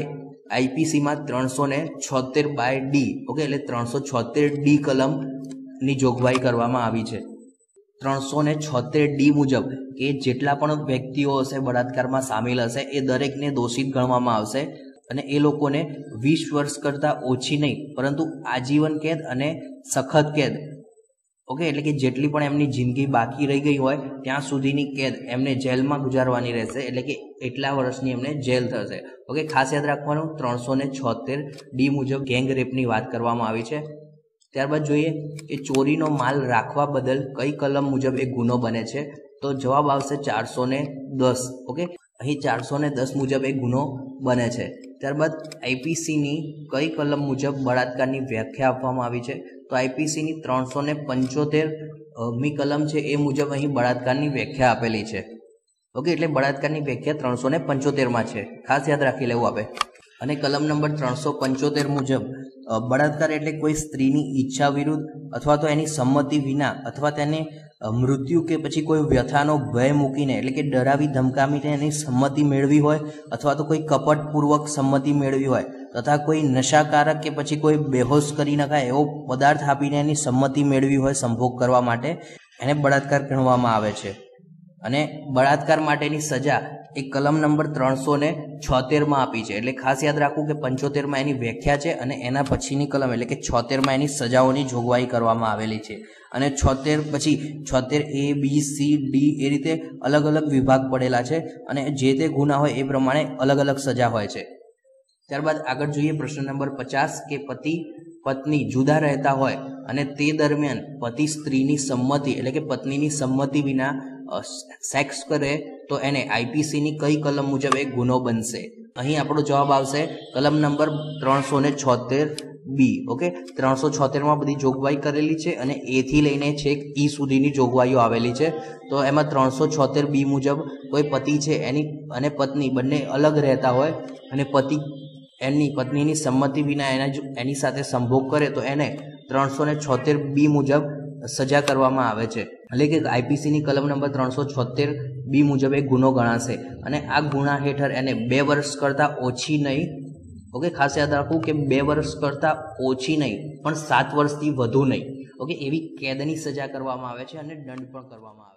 આઈપીસીમાં ત્રણસો ને છોતેર બાય ડી ઓકે એટલે ત્રણસો છોતેર ડી કલમની જોગવાઈ કરવામાં આવી છે ત્રણસો ને છોતેર ડી મુજબ કે જેટલા પણ વ્યક્તિઓ હશે બળાત્કારમાં સામેલ હશે એ દરેકને દોષિત ગણવામાં આવશે અને એ લોકોને વીસ વર્ષ કરતાં ઓછી નહીં પરંતુ આજીવન કેદ અને સખત કેદ ઓકે એટલે કે જેટલી પણ એમની જિંદગી બાકી રહી ગઈ હોય ત્યાં સુધીની કેદ એમને જેલમાં ગુજારવાની રહેશે એટલે કે એટલા વર્ષની એમને જેલ થશે ઓકે ખાસ યાદ રાખવાનું ત્રણસો ને છોતેર ડી મુજબ ગેંગ રેપની વાત કરવામાં આવી છે ત્યારબાદ જોઈએ કે ચોરીનો માલ રાખવા બદલ કઈ કલમ મુજબ એ ગુનો બને છે તો જવાબ આવશે ચારસો ને દસ ઓકે અહીં ચારસો ને દસ મુજબ એ ગુનો બને છે ત્યારબાદ આઈપીસીની કઈ કલમ મુજબ બળાત્કારની વ્યાખ્યા આપવામાં આવી છે તો આઈપીસીની ત્રણસો ને પંચોતેર મી કલમ છે એ મુજબ અહીં બળાત્કારની વ્યાખ્યા આપેલી છે ઓકે એટલે બળાત્કારની વ્યાખ્યા ત્રણસો ને પંચોતેરમાં છે ખાસ યાદ રાખી લેવું આપે અને કલમ નંબર ત્રણસો પંચોતેર મુજબ બળાત્કાર એટલે કોઈ સ્ત્રીની ઈચ્છા વિરુદ્ધ અથવા તો એની સંમતિ વિના અથવા તેને મૃત્યુ કે પછી કોઈ વ્યથાનો ભય મૂકીને એટલે કે ડરાવી ધમકાવીને એની સંમતિ મેળવી હોય અથવા તો કોઈ કપટપૂર્વક સંમતિ મેળવી હોય તથા કોઈ નશાકારક કે પછી કોઈ બેહોશ કરી નાખાય એવો પદાર્થ આપીને એની સંમતિ મેળવી હોય સંભોગ કરવા માટે એને બળાત્કાર ગણવામાં આવે છે અને બળાત્કાર માટેની સજા એ કલમ નંબર ત્રણસો ને છોતેરમાં આપી છે એટલે ખાસ યાદ રાખવું કે પંચોતેરમાં એની વ્યાખ્યા છે અને એના પછીની કલમ એટલે કે છોતેરમાં એની સજાઓની જોગવાઈ કરવામાં આવેલી છે અને છોતેર પછી છોતેર એ બી સી ડી એ રીતે અલગ અલગ વિભાગ પડેલા છે અને જે તે ગુના હોય એ પ્રમાણે અલગ અલગ સજા હોય છે ત્યારબાદ આગળ જોઈએ પ્રશ્ન નંબર પચાસ કે પતિ પત્ની જુદા રહેતા હોય અને તે દરમિયાન પતિ સ્ત્રીની સંમતિ એટલે કે પત્નીની સંમતિ વિના સેક્સ કરે તો એને આઈપીસીની કઈ કલમ મુજબ એ ગુનો બનશે અહીં આપણો જવાબ આવશે કલમ નંબર ત્રણસો ને છોતેર બી ઓકે ત્રણસો છોતેરમાં બધી જોગવાઈ કરેલી છે અને એથી લઈને છેક ઈ સુધીની જોગવાઈઓ આવેલી છે તો એમાં ત્રણસો છોતેર બી મુજબ કોઈ પતિ છે એની અને પત્ની બંને અલગ રહેતા હોય અને પતિ એની પત્નીની સંમતિ વિના એના એની સાથે સંભોગ કરે તો એને ત્રણસો ને છોતેર બી મુજબ સજા કરવામાં આવે છે એટલે કે આઈપીસીની કલમ નંબર ત્રણસો છોતેર બી મુજબ એક ગુનો ગણાશે અને આ ગુના હેઠળ એને બે વર્ષ કરતાં ઓછી નહીં ઓકે ખાસ યાદ રાખવું કે બે વર્ષ કરતાં ઓછી નહીં પણ સાત વર્ષથી વધુ નહીં ઓકે એવી કેદની સજા કરવામાં આવે છે અને દંડ પણ કરવામાં આવે છે